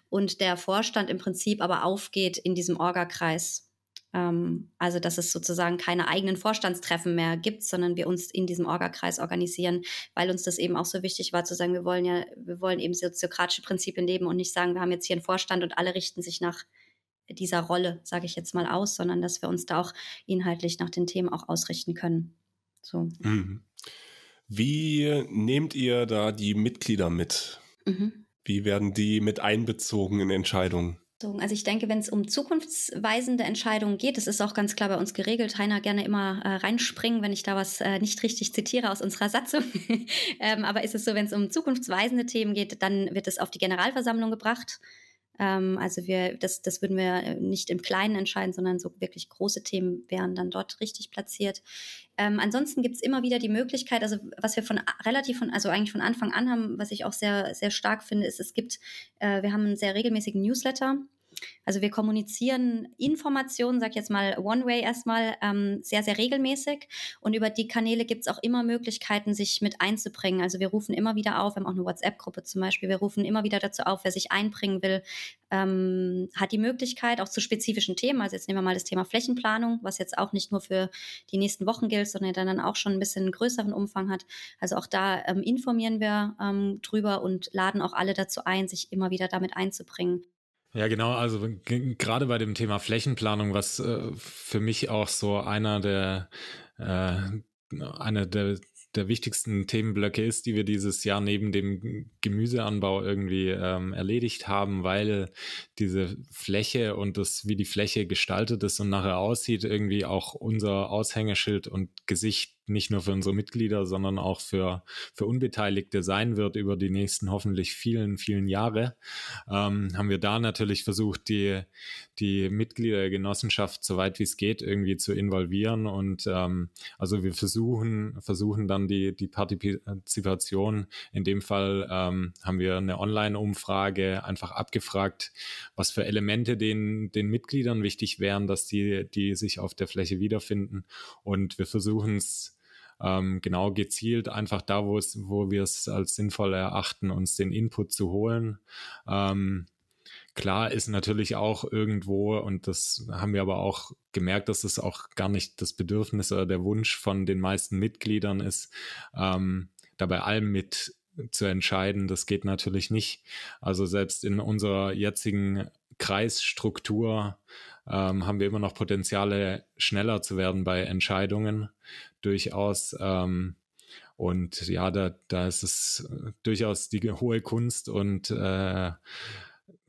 Und der Vorstand im Prinzip aber aufgeht in diesem Orga-Kreis. Ähm, also, dass es sozusagen keine eigenen Vorstandstreffen mehr gibt, sondern wir uns in diesem Orga-Kreis organisieren, weil uns das eben auch so wichtig war, zu sagen, wir wollen ja, wir wollen eben soziokratische Prinzipien leben und nicht sagen, wir haben jetzt hier einen Vorstand und alle richten sich nach dieser Rolle, sage ich jetzt mal aus, sondern dass wir uns da auch inhaltlich nach den Themen auch ausrichten können. So. Mhm. Wie nehmt ihr da die Mitglieder mit? Mhm. Wie werden die mit einbezogen in Entscheidungen? Also ich denke, wenn es um zukunftsweisende Entscheidungen geht, das ist auch ganz klar bei uns geregelt, Heiner gerne immer äh, reinspringen, wenn ich da was äh, nicht richtig zitiere aus unserer Satzung. ähm, aber ist es so, wenn es um zukunftsweisende Themen geht, dann wird es auf die Generalversammlung gebracht ähm, also wir, das, das würden wir äh, nicht im Kleinen entscheiden, sondern so wirklich große Themen wären dann dort richtig platziert. Ähm, ansonsten gibt's immer wieder die Möglichkeit, also was wir von relativ von, also eigentlich von Anfang an haben, was ich auch sehr, sehr stark finde, ist, es gibt, äh, wir haben einen sehr regelmäßigen Newsletter also wir kommunizieren Informationen, sag ich jetzt mal One-Way erstmal, ähm, sehr, sehr regelmäßig. Und über die Kanäle gibt es auch immer Möglichkeiten, sich mit einzubringen. Also wir rufen immer wieder auf, wir haben auch eine WhatsApp-Gruppe zum Beispiel, wir rufen immer wieder dazu auf, wer sich einbringen will, ähm, hat die Möglichkeit, auch zu spezifischen Themen. Also jetzt nehmen wir mal das Thema Flächenplanung, was jetzt auch nicht nur für die nächsten Wochen gilt, sondern dann auch schon ein bisschen größeren Umfang hat. Also auch da ähm, informieren wir ähm, drüber und laden auch alle dazu ein, sich immer wieder damit einzubringen. Ja, genau. Also gerade bei dem Thema Flächenplanung, was äh, für mich auch so einer der, äh, einer der, der wichtigsten Themenblöcke ist, die wir dieses Jahr neben dem Gemüseanbau irgendwie ähm, erledigt haben, weil diese Fläche und das, wie die Fläche gestaltet ist und nachher aussieht, irgendwie auch unser Aushängeschild und Gesicht nicht nur für unsere Mitglieder, sondern auch für, für Unbeteiligte sein wird über die nächsten hoffentlich vielen, vielen Jahre, ähm, haben wir da natürlich versucht, die, die Mitglieder der Genossenschaft so weit wie es geht irgendwie zu involvieren. Und ähm, also wir versuchen, versuchen dann die, die Partizipation. In dem Fall ähm, haben wir eine Online-Umfrage einfach abgefragt, was für Elemente den, den Mitgliedern wichtig wären, dass die, die sich auf der Fläche wiederfinden. Und wir versuchen es ähm, genau gezielt einfach da, wo es, wo wir es als sinnvoll erachten, uns den Input zu holen. Ähm, Klar ist natürlich auch irgendwo, und das haben wir aber auch gemerkt, dass es auch gar nicht das Bedürfnis oder der Wunsch von den meisten Mitgliedern ist, ähm, da allem mit zu entscheiden. Das geht natürlich nicht. Also selbst in unserer jetzigen Kreisstruktur ähm, haben wir immer noch Potenziale, schneller zu werden bei Entscheidungen durchaus. Ähm, und ja, da, da ist es äh, durchaus die hohe Kunst und äh,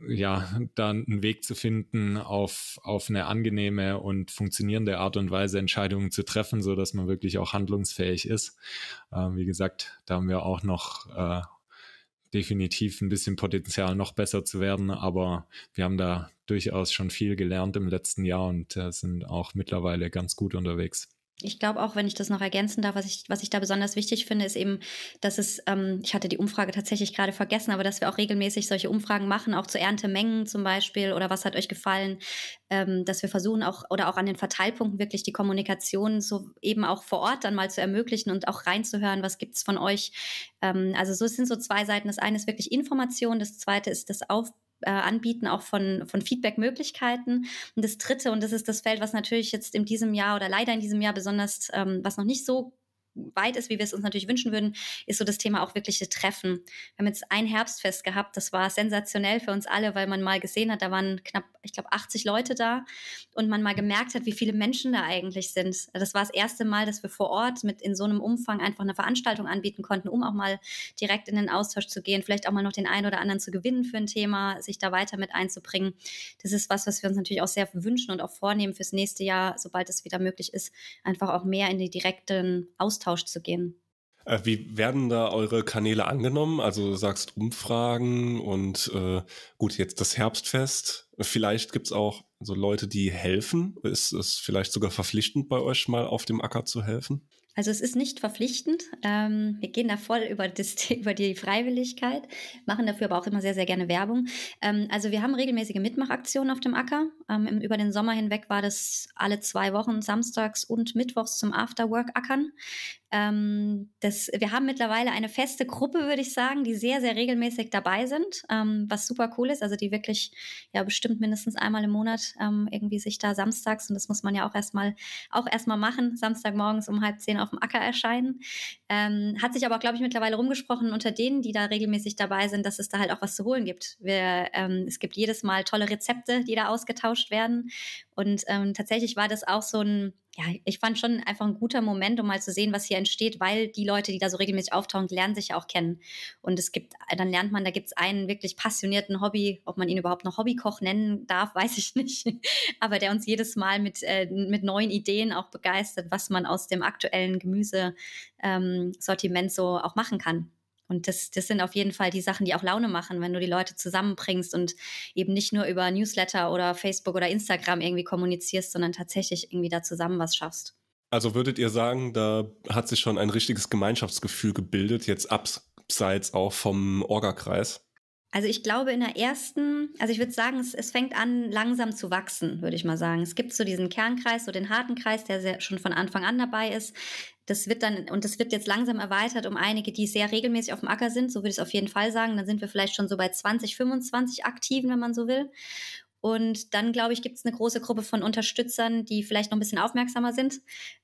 ja, dann einen Weg zu finden, auf, auf eine angenehme und funktionierende Art und Weise Entscheidungen zu treffen, so dass man wirklich auch handlungsfähig ist. Ähm, wie gesagt, da haben wir auch noch äh, definitiv ein bisschen Potenzial, noch besser zu werden, aber wir haben da durchaus schon viel gelernt im letzten Jahr und äh, sind auch mittlerweile ganz gut unterwegs ich glaube auch, wenn ich das noch ergänzen darf, was ich, was ich da besonders wichtig finde, ist eben, dass es, ähm, ich hatte die Umfrage tatsächlich gerade vergessen, aber dass wir auch regelmäßig solche Umfragen machen, auch zu Erntemengen zum Beispiel oder was hat euch gefallen, ähm, dass wir versuchen auch oder auch an den Verteilpunkten wirklich die Kommunikation so eben auch vor Ort dann mal zu ermöglichen und auch reinzuhören, was gibt es von euch. Ähm, also so sind so zwei Seiten. Das eine ist wirklich Information, das zweite ist das Aufbauen äh, anbieten auch von, von Feedback-Möglichkeiten. Und das Dritte, und das ist das Feld, was natürlich jetzt in diesem Jahr oder leider in diesem Jahr besonders, ähm, was noch nicht so weit ist, wie wir es uns natürlich wünschen würden, ist so das Thema auch wirkliche Treffen. Wir haben jetzt ein Herbstfest gehabt, das war sensationell für uns alle, weil man mal gesehen hat, da waren knapp, ich glaube, 80 Leute da und man mal gemerkt hat, wie viele Menschen da eigentlich sind. Das war das erste Mal, dass wir vor Ort mit in so einem Umfang einfach eine Veranstaltung anbieten konnten, um auch mal direkt in den Austausch zu gehen, vielleicht auch mal noch den einen oder anderen zu gewinnen für ein Thema, sich da weiter mit einzubringen. Das ist was, was wir uns natürlich auch sehr wünschen und auch vornehmen fürs nächste Jahr, sobald es wieder möglich ist, einfach auch mehr in die direkten Austausch Austausch zu gehen. Äh, wie werden da eure Kanäle angenommen? Also du sagst Umfragen und äh, gut, jetzt das Herbstfest. Vielleicht gibt es auch so Leute, die helfen. Ist es vielleicht sogar verpflichtend bei euch mal auf dem Acker zu helfen? Also es ist nicht verpflichtend. Ähm, wir gehen da voll über, das, über die Freiwilligkeit, machen dafür aber auch immer sehr, sehr gerne Werbung. Ähm, also wir haben regelmäßige Mitmachaktionen auf dem Acker. Ähm, über den Sommer hinweg war das alle zwei Wochen samstags und mittwochs zum Afterwork-Ackern. Ähm, das, wir haben mittlerweile eine feste Gruppe, würde ich sagen, die sehr, sehr regelmäßig dabei sind, ähm, was super cool ist. Also die wirklich ja bestimmt mindestens einmal im Monat ähm, irgendwie sich da samstags, und das muss man ja auch erstmal auch erstmal machen, Samstagmorgens um halb zehn auf dem Acker erscheinen. Ähm, hat sich aber, glaube ich, mittlerweile rumgesprochen unter denen, die da regelmäßig dabei sind, dass es da halt auch was zu holen gibt. Wir, ähm, es gibt jedes Mal tolle Rezepte, die da ausgetauscht werden. Und ähm, tatsächlich war das auch so ein, ja, ich fand schon einfach ein guter Moment, um mal zu sehen, was hier entsteht, weil die Leute, die da so regelmäßig auftauchen, lernen sich ja auch kennen. Und es gibt, dann lernt man, da gibt es einen wirklich passionierten Hobby, ob man ihn überhaupt noch Hobbykoch nennen darf, weiß ich nicht. Aber der uns jedes Mal mit, äh, mit neuen Ideen auch begeistert, was man aus dem aktuellen Gemüsesortiment ähm, so auch machen kann. Und das, das sind auf jeden Fall die Sachen, die auch Laune machen, wenn du die Leute zusammenbringst und eben nicht nur über Newsletter oder Facebook oder Instagram irgendwie kommunizierst, sondern tatsächlich irgendwie da zusammen was schaffst. Also würdet ihr sagen, da hat sich schon ein richtiges Gemeinschaftsgefühl gebildet, jetzt abseits auch vom Orga-Kreis? Also ich glaube in der ersten, also ich würde sagen, es, es, fängt an langsam zu wachsen, würde ich mal sagen. Es gibt so diesen Kernkreis, so den harten Kreis, der sehr, schon von Anfang an dabei ist. Das wird dann, und das wird jetzt langsam erweitert um einige, die sehr regelmäßig auf dem Acker sind, so würde ich es auf jeden Fall sagen. Dann sind wir vielleicht schon so bei 20, 25 Aktiven, wenn man so will. Und dann, glaube ich, gibt es eine große Gruppe von Unterstützern, die vielleicht noch ein bisschen aufmerksamer sind.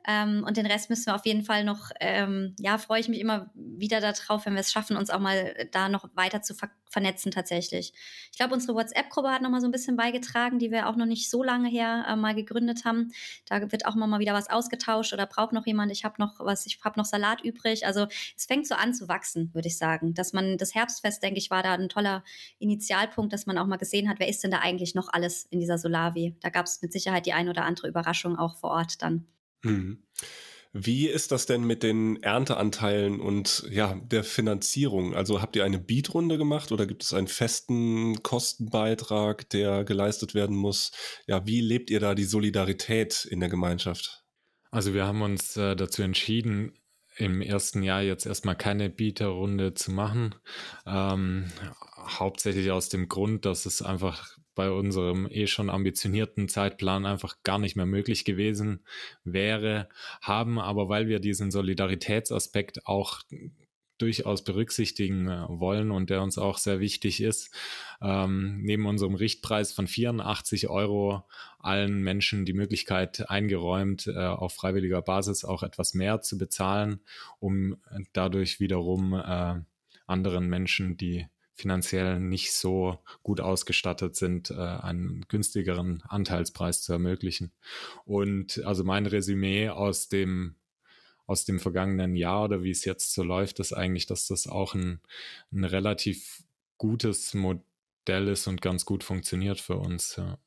Ähm, und den Rest müssen wir auf jeden Fall noch, ähm, ja, freue ich mich immer wieder darauf, wenn wir es schaffen, uns auch mal da noch weiter zu verkaufen vernetzen tatsächlich. Ich glaube, unsere WhatsApp-Gruppe hat nochmal so ein bisschen beigetragen, die wir auch noch nicht so lange her äh, mal gegründet haben. Da wird auch immer mal wieder was ausgetauscht oder braucht noch jemand, ich habe noch was, ich habe noch Salat übrig. Also es fängt so an zu wachsen, würde ich sagen. Dass man das Herbstfest, denke ich, war da ein toller Initialpunkt, dass man auch mal gesehen hat, wer ist denn da eigentlich noch alles in dieser Solavi. Da gab es mit Sicherheit die ein oder andere Überraschung auch vor Ort dann. Mhm. Wie ist das denn mit den Ernteanteilen und ja, der Finanzierung? Also habt ihr eine Bietrunde gemacht oder gibt es einen festen Kostenbeitrag, der geleistet werden muss? Ja, wie lebt ihr da die Solidarität in der Gemeinschaft? Also wir haben uns äh, dazu entschieden, im ersten Jahr jetzt erstmal keine Bieterrunde zu machen. Ähm, hauptsächlich aus dem Grund, dass es einfach bei unserem eh schon ambitionierten Zeitplan einfach gar nicht mehr möglich gewesen wäre, haben aber, weil wir diesen Solidaritätsaspekt auch durchaus berücksichtigen äh, wollen und der uns auch sehr wichtig ist, ähm, neben unserem Richtpreis von 84 Euro allen Menschen die Möglichkeit eingeräumt, äh, auf freiwilliger Basis auch etwas mehr zu bezahlen, um äh, dadurch wiederum äh, anderen Menschen, die finanziell nicht so gut ausgestattet sind, äh, einen günstigeren Anteilspreis zu ermöglichen. Und also mein Resümee aus dem aus dem vergangenen Jahr oder wie es jetzt so läuft, ist eigentlich, dass das auch ein, ein relativ gutes Modell ist und ganz gut funktioniert für uns. Ja.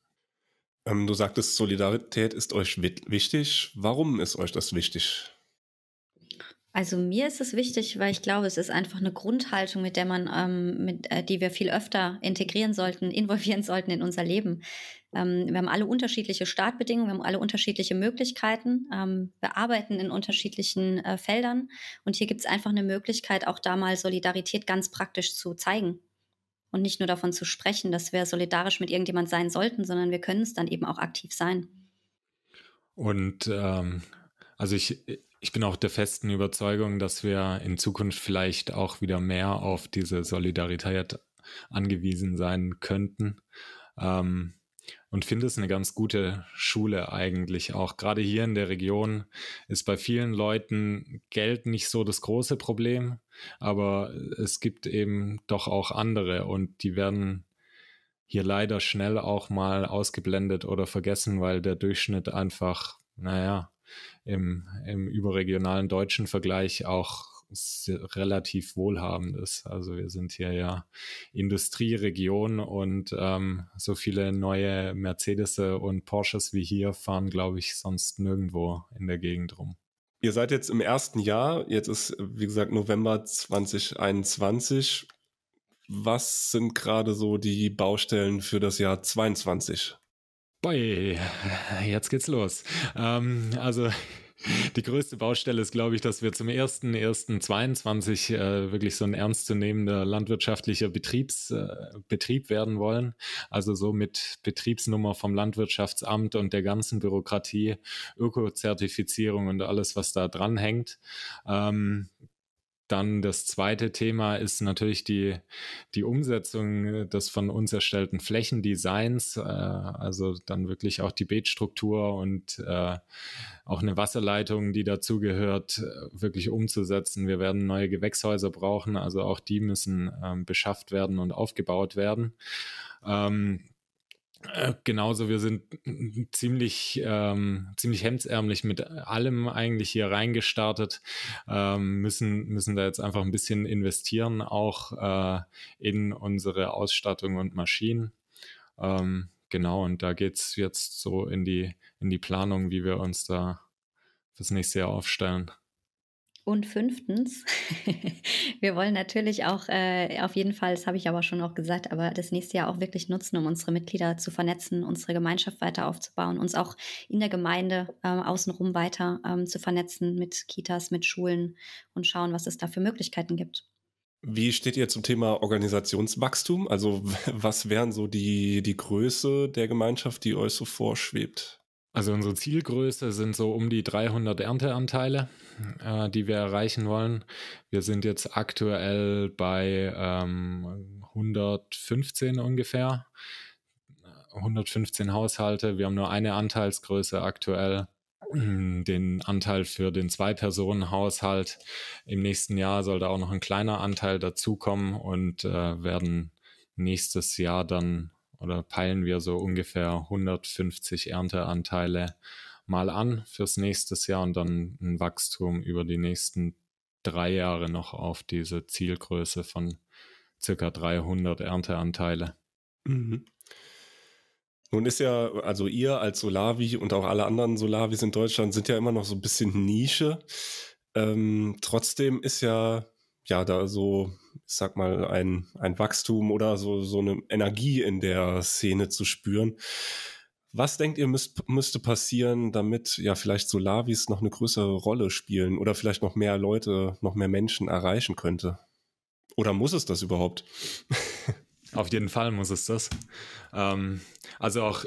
Ähm, du sagtest, Solidarität ist euch wichtig. Warum ist euch das wichtig? Also mir ist es wichtig, weil ich glaube, es ist einfach eine Grundhaltung, mit der man, ähm, mit, äh, die wir viel öfter integrieren sollten, involvieren sollten in unser Leben. Ähm, wir haben alle unterschiedliche Startbedingungen, wir haben alle unterschiedliche Möglichkeiten, ähm, wir arbeiten in unterschiedlichen äh, Feldern und hier gibt es einfach eine Möglichkeit, auch da mal Solidarität ganz praktisch zu zeigen und nicht nur davon zu sprechen, dass wir solidarisch mit irgendjemand sein sollten, sondern wir können es dann eben auch aktiv sein. Und ähm, also ich, äh, ich bin auch der festen Überzeugung, dass wir in Zukunft vielleicht auch wieder mehr auf diese Solidarität angewiesen sein könnten. Ähm, und finde es eine ganz gute Schule eigentlich auch. Gerade hier in der Region ist bei vielen Leuten Geld nicht so das große Problem, aber es gibt eben doch auch andere und die werden hier leider schnell auch mal ausgeblendet oder vergessen, weil der Durchschnitt einfach, naja, im, im überregionalen deutschen Vergleich auch relativ wohlhabend ist. Also wir sind hier ja Industrieregion und ähm, so viele neue Mercedes und Porsches wie hier fahren, glaube ich, sonst nirgendwo in der Gegend rum. Ihr seid jetzt im ersten Jahr, jetzt ist, wie gesagt, November 2021. Was sind gerade so die Baustellen für das Jahr 2022? Boi, jetzt geht's los. Ähm, also die größte Baustelle ist, glaube ich, dass wir zum 1.1.22 äh, wirklich so ein ernstzunehmender landwirtschaftlicher Betriebs, äh, Betrieb werden wollen. Also so mit Betriebsnummer vom Landwirtschaftsamt und der ganzen Bürokratie, Ökozertifizierung und alles, was da dran hängt. Ähm, dann das zweite Thema ist natürlich die, die Umsetzung äh, des von uns erstellten Flächendesigns, äh, also dann wirklich auch die Beetstruktur und äh, auch eine Wasserleitung, die dazugehört, äh, wirklich umzusetzen. Wir werden neue Gewächshäuser brauchen, also auch die müssen ähm, beschafft werden und aufgebaut werden. Ähm, äh, genauso, wir sind ziemlich, ähm, ziemlich hemdsärmlich mit allem eigentlich hier reingestartet, ähm, müssen, müssen da jetzt einfach ein bisschen investieren, auch äh, in unsere Ausstattung und Maschinen. Ähm, genau, und da geht es jetzt so in die, in die Planung, wie wir uns da fürs nächste Jahr aufstellen. Und fünftens, wir wollen natürlich auch, äh, auf jeden Fall, das habe ich aber schon auch gesagt, aber das nächste Jahr auch wirklich nutzen, um unsere Mitglieder zu vernetzen, unsere Gemeinschaft weiter aufzubauen, uns auch in der Gemeinde äh, außenrum weiter ähm, zu vernetzen mit Kitas, mit Schulen und schauen, was es da für Möglichkeiten gibt. Wie steht ihr zum Thema Organisationswachstum? Also was wären so die, die Größe der Gemeinschaft, die euch so vorschwebt? Also unsere Zielgröße sind so um die 300 Ernteanteile, äh, die wir erreichen wollen. Wir sind jetzt aktuell bei ähm, 115 ungefähr, 115 Haushalte. Wir haben nur eine Anteilsgröße aktuell. Den Anteil für den Zwei-Personen-Haushalt im nächsten Jahr soll da auch noch ein kleiner Anteil dazukommen und äh, werden nächstes Jahr dann oder peilen wir so ungefähr 150 Ernteanteile mal an fürs nächste Jahr und dann ein Wachstum über die nächsten drei Jahre noch auf diese Zielgröße von circa 300 Ernteanteile. Mhm. Nun ist ja, also ihr als Solavi und auch alle anderen Solavis in Deutschland sind ja immer noch so ein bisschen Nische. Ähm, trotzdem ist ja ja, da so, ich sag mal, ein, ein Wachstum oder so, so eine Energie in der Szene zu spüren. Was denkt ihr, müsst, müsste passieren, damit ja vielleicht Solavis noch eine größere Rolle spielen oder vielleicht noch mehr Leute, noch mehr Menschen erreichen könnte? Oder muss es das überhaupt? Auf jeden Fall muss es das. Ähm, also auch,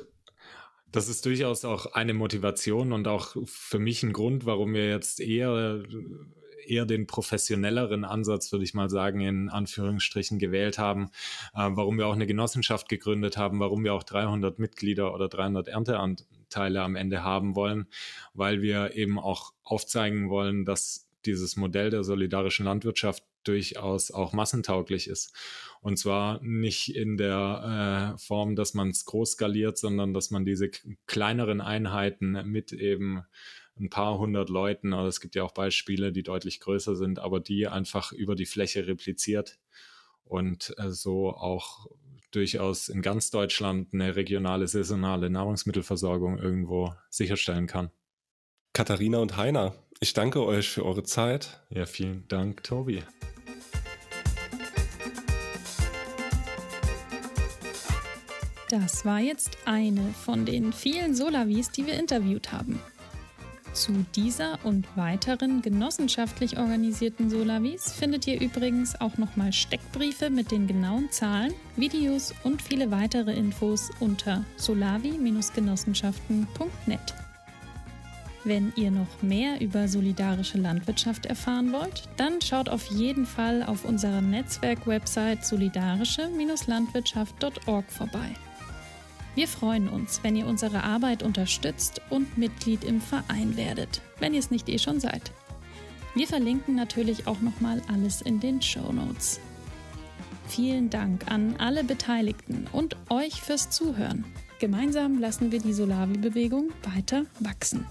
das ist durchaus auch eine Motivation und auch für mich ein Grund, warum wir jetzt eher eher den professionelleren Ansatz, würde ich mal sagen, in Anführungsstrichen gewählt haben, äh, warum wir auch eine Genossenschaft gegründet haben, warum wir auch 300 Mitglieder oder 300 Ernteanteile am Ende haben wollen, weil wir eben auch aufzeigen wollen, dass dieses Modell der solidarischen Landwirtschaft durchaus auch massentauglich ist. Und zwar nicht in der äh, Form, dass man es groß skaliert, sondern dass man diese kleineren Einheiten mit eben ein paar hundert Leuten, aber es gibt ja auch Beispiele, die deutlich größer sind, aber die einfach über die Fläche repliziert und äh, so auch durchaus in ganz Deutschland eine regionale, saisonale Nahrungsmittelversorgung irgendwo sicherstellen kann. Katharina und Heiner, ich danke euch für eure Zeit. Ja, vielen Dank, Tobi. Das war jetzt eine von den vielen Solavis, die wir interviewt haben. Zu dieser und weiteren genossenschaftlich organisierten Solavis findet ihr übrigens auch nochmal Steckbriefe mit den genauen Zahlen, Videos und viele weitere Infos unter solavi-genossenschaften.net. Wenn ihr noch mehr über solidarische Landwirtschaft erfahren wollt, dann schaut auf jeden Fall auf unserer Netzwerkwebsite solidarische-landwirtschaft.org vorbei. Wir freuen uns, wenn ihr unsere Arbeit unterstützt und Mitglied im Verein werdet, wenn ihr es nicht eh schon seid. Wir verlinken natürlich auch nochmal alles in den Show Notes. Vielen Dank an alle Beteiligten und euch fürs Zuhören. Gemeinsam lassen wir die Solawi-Bewegung weiter wachsen.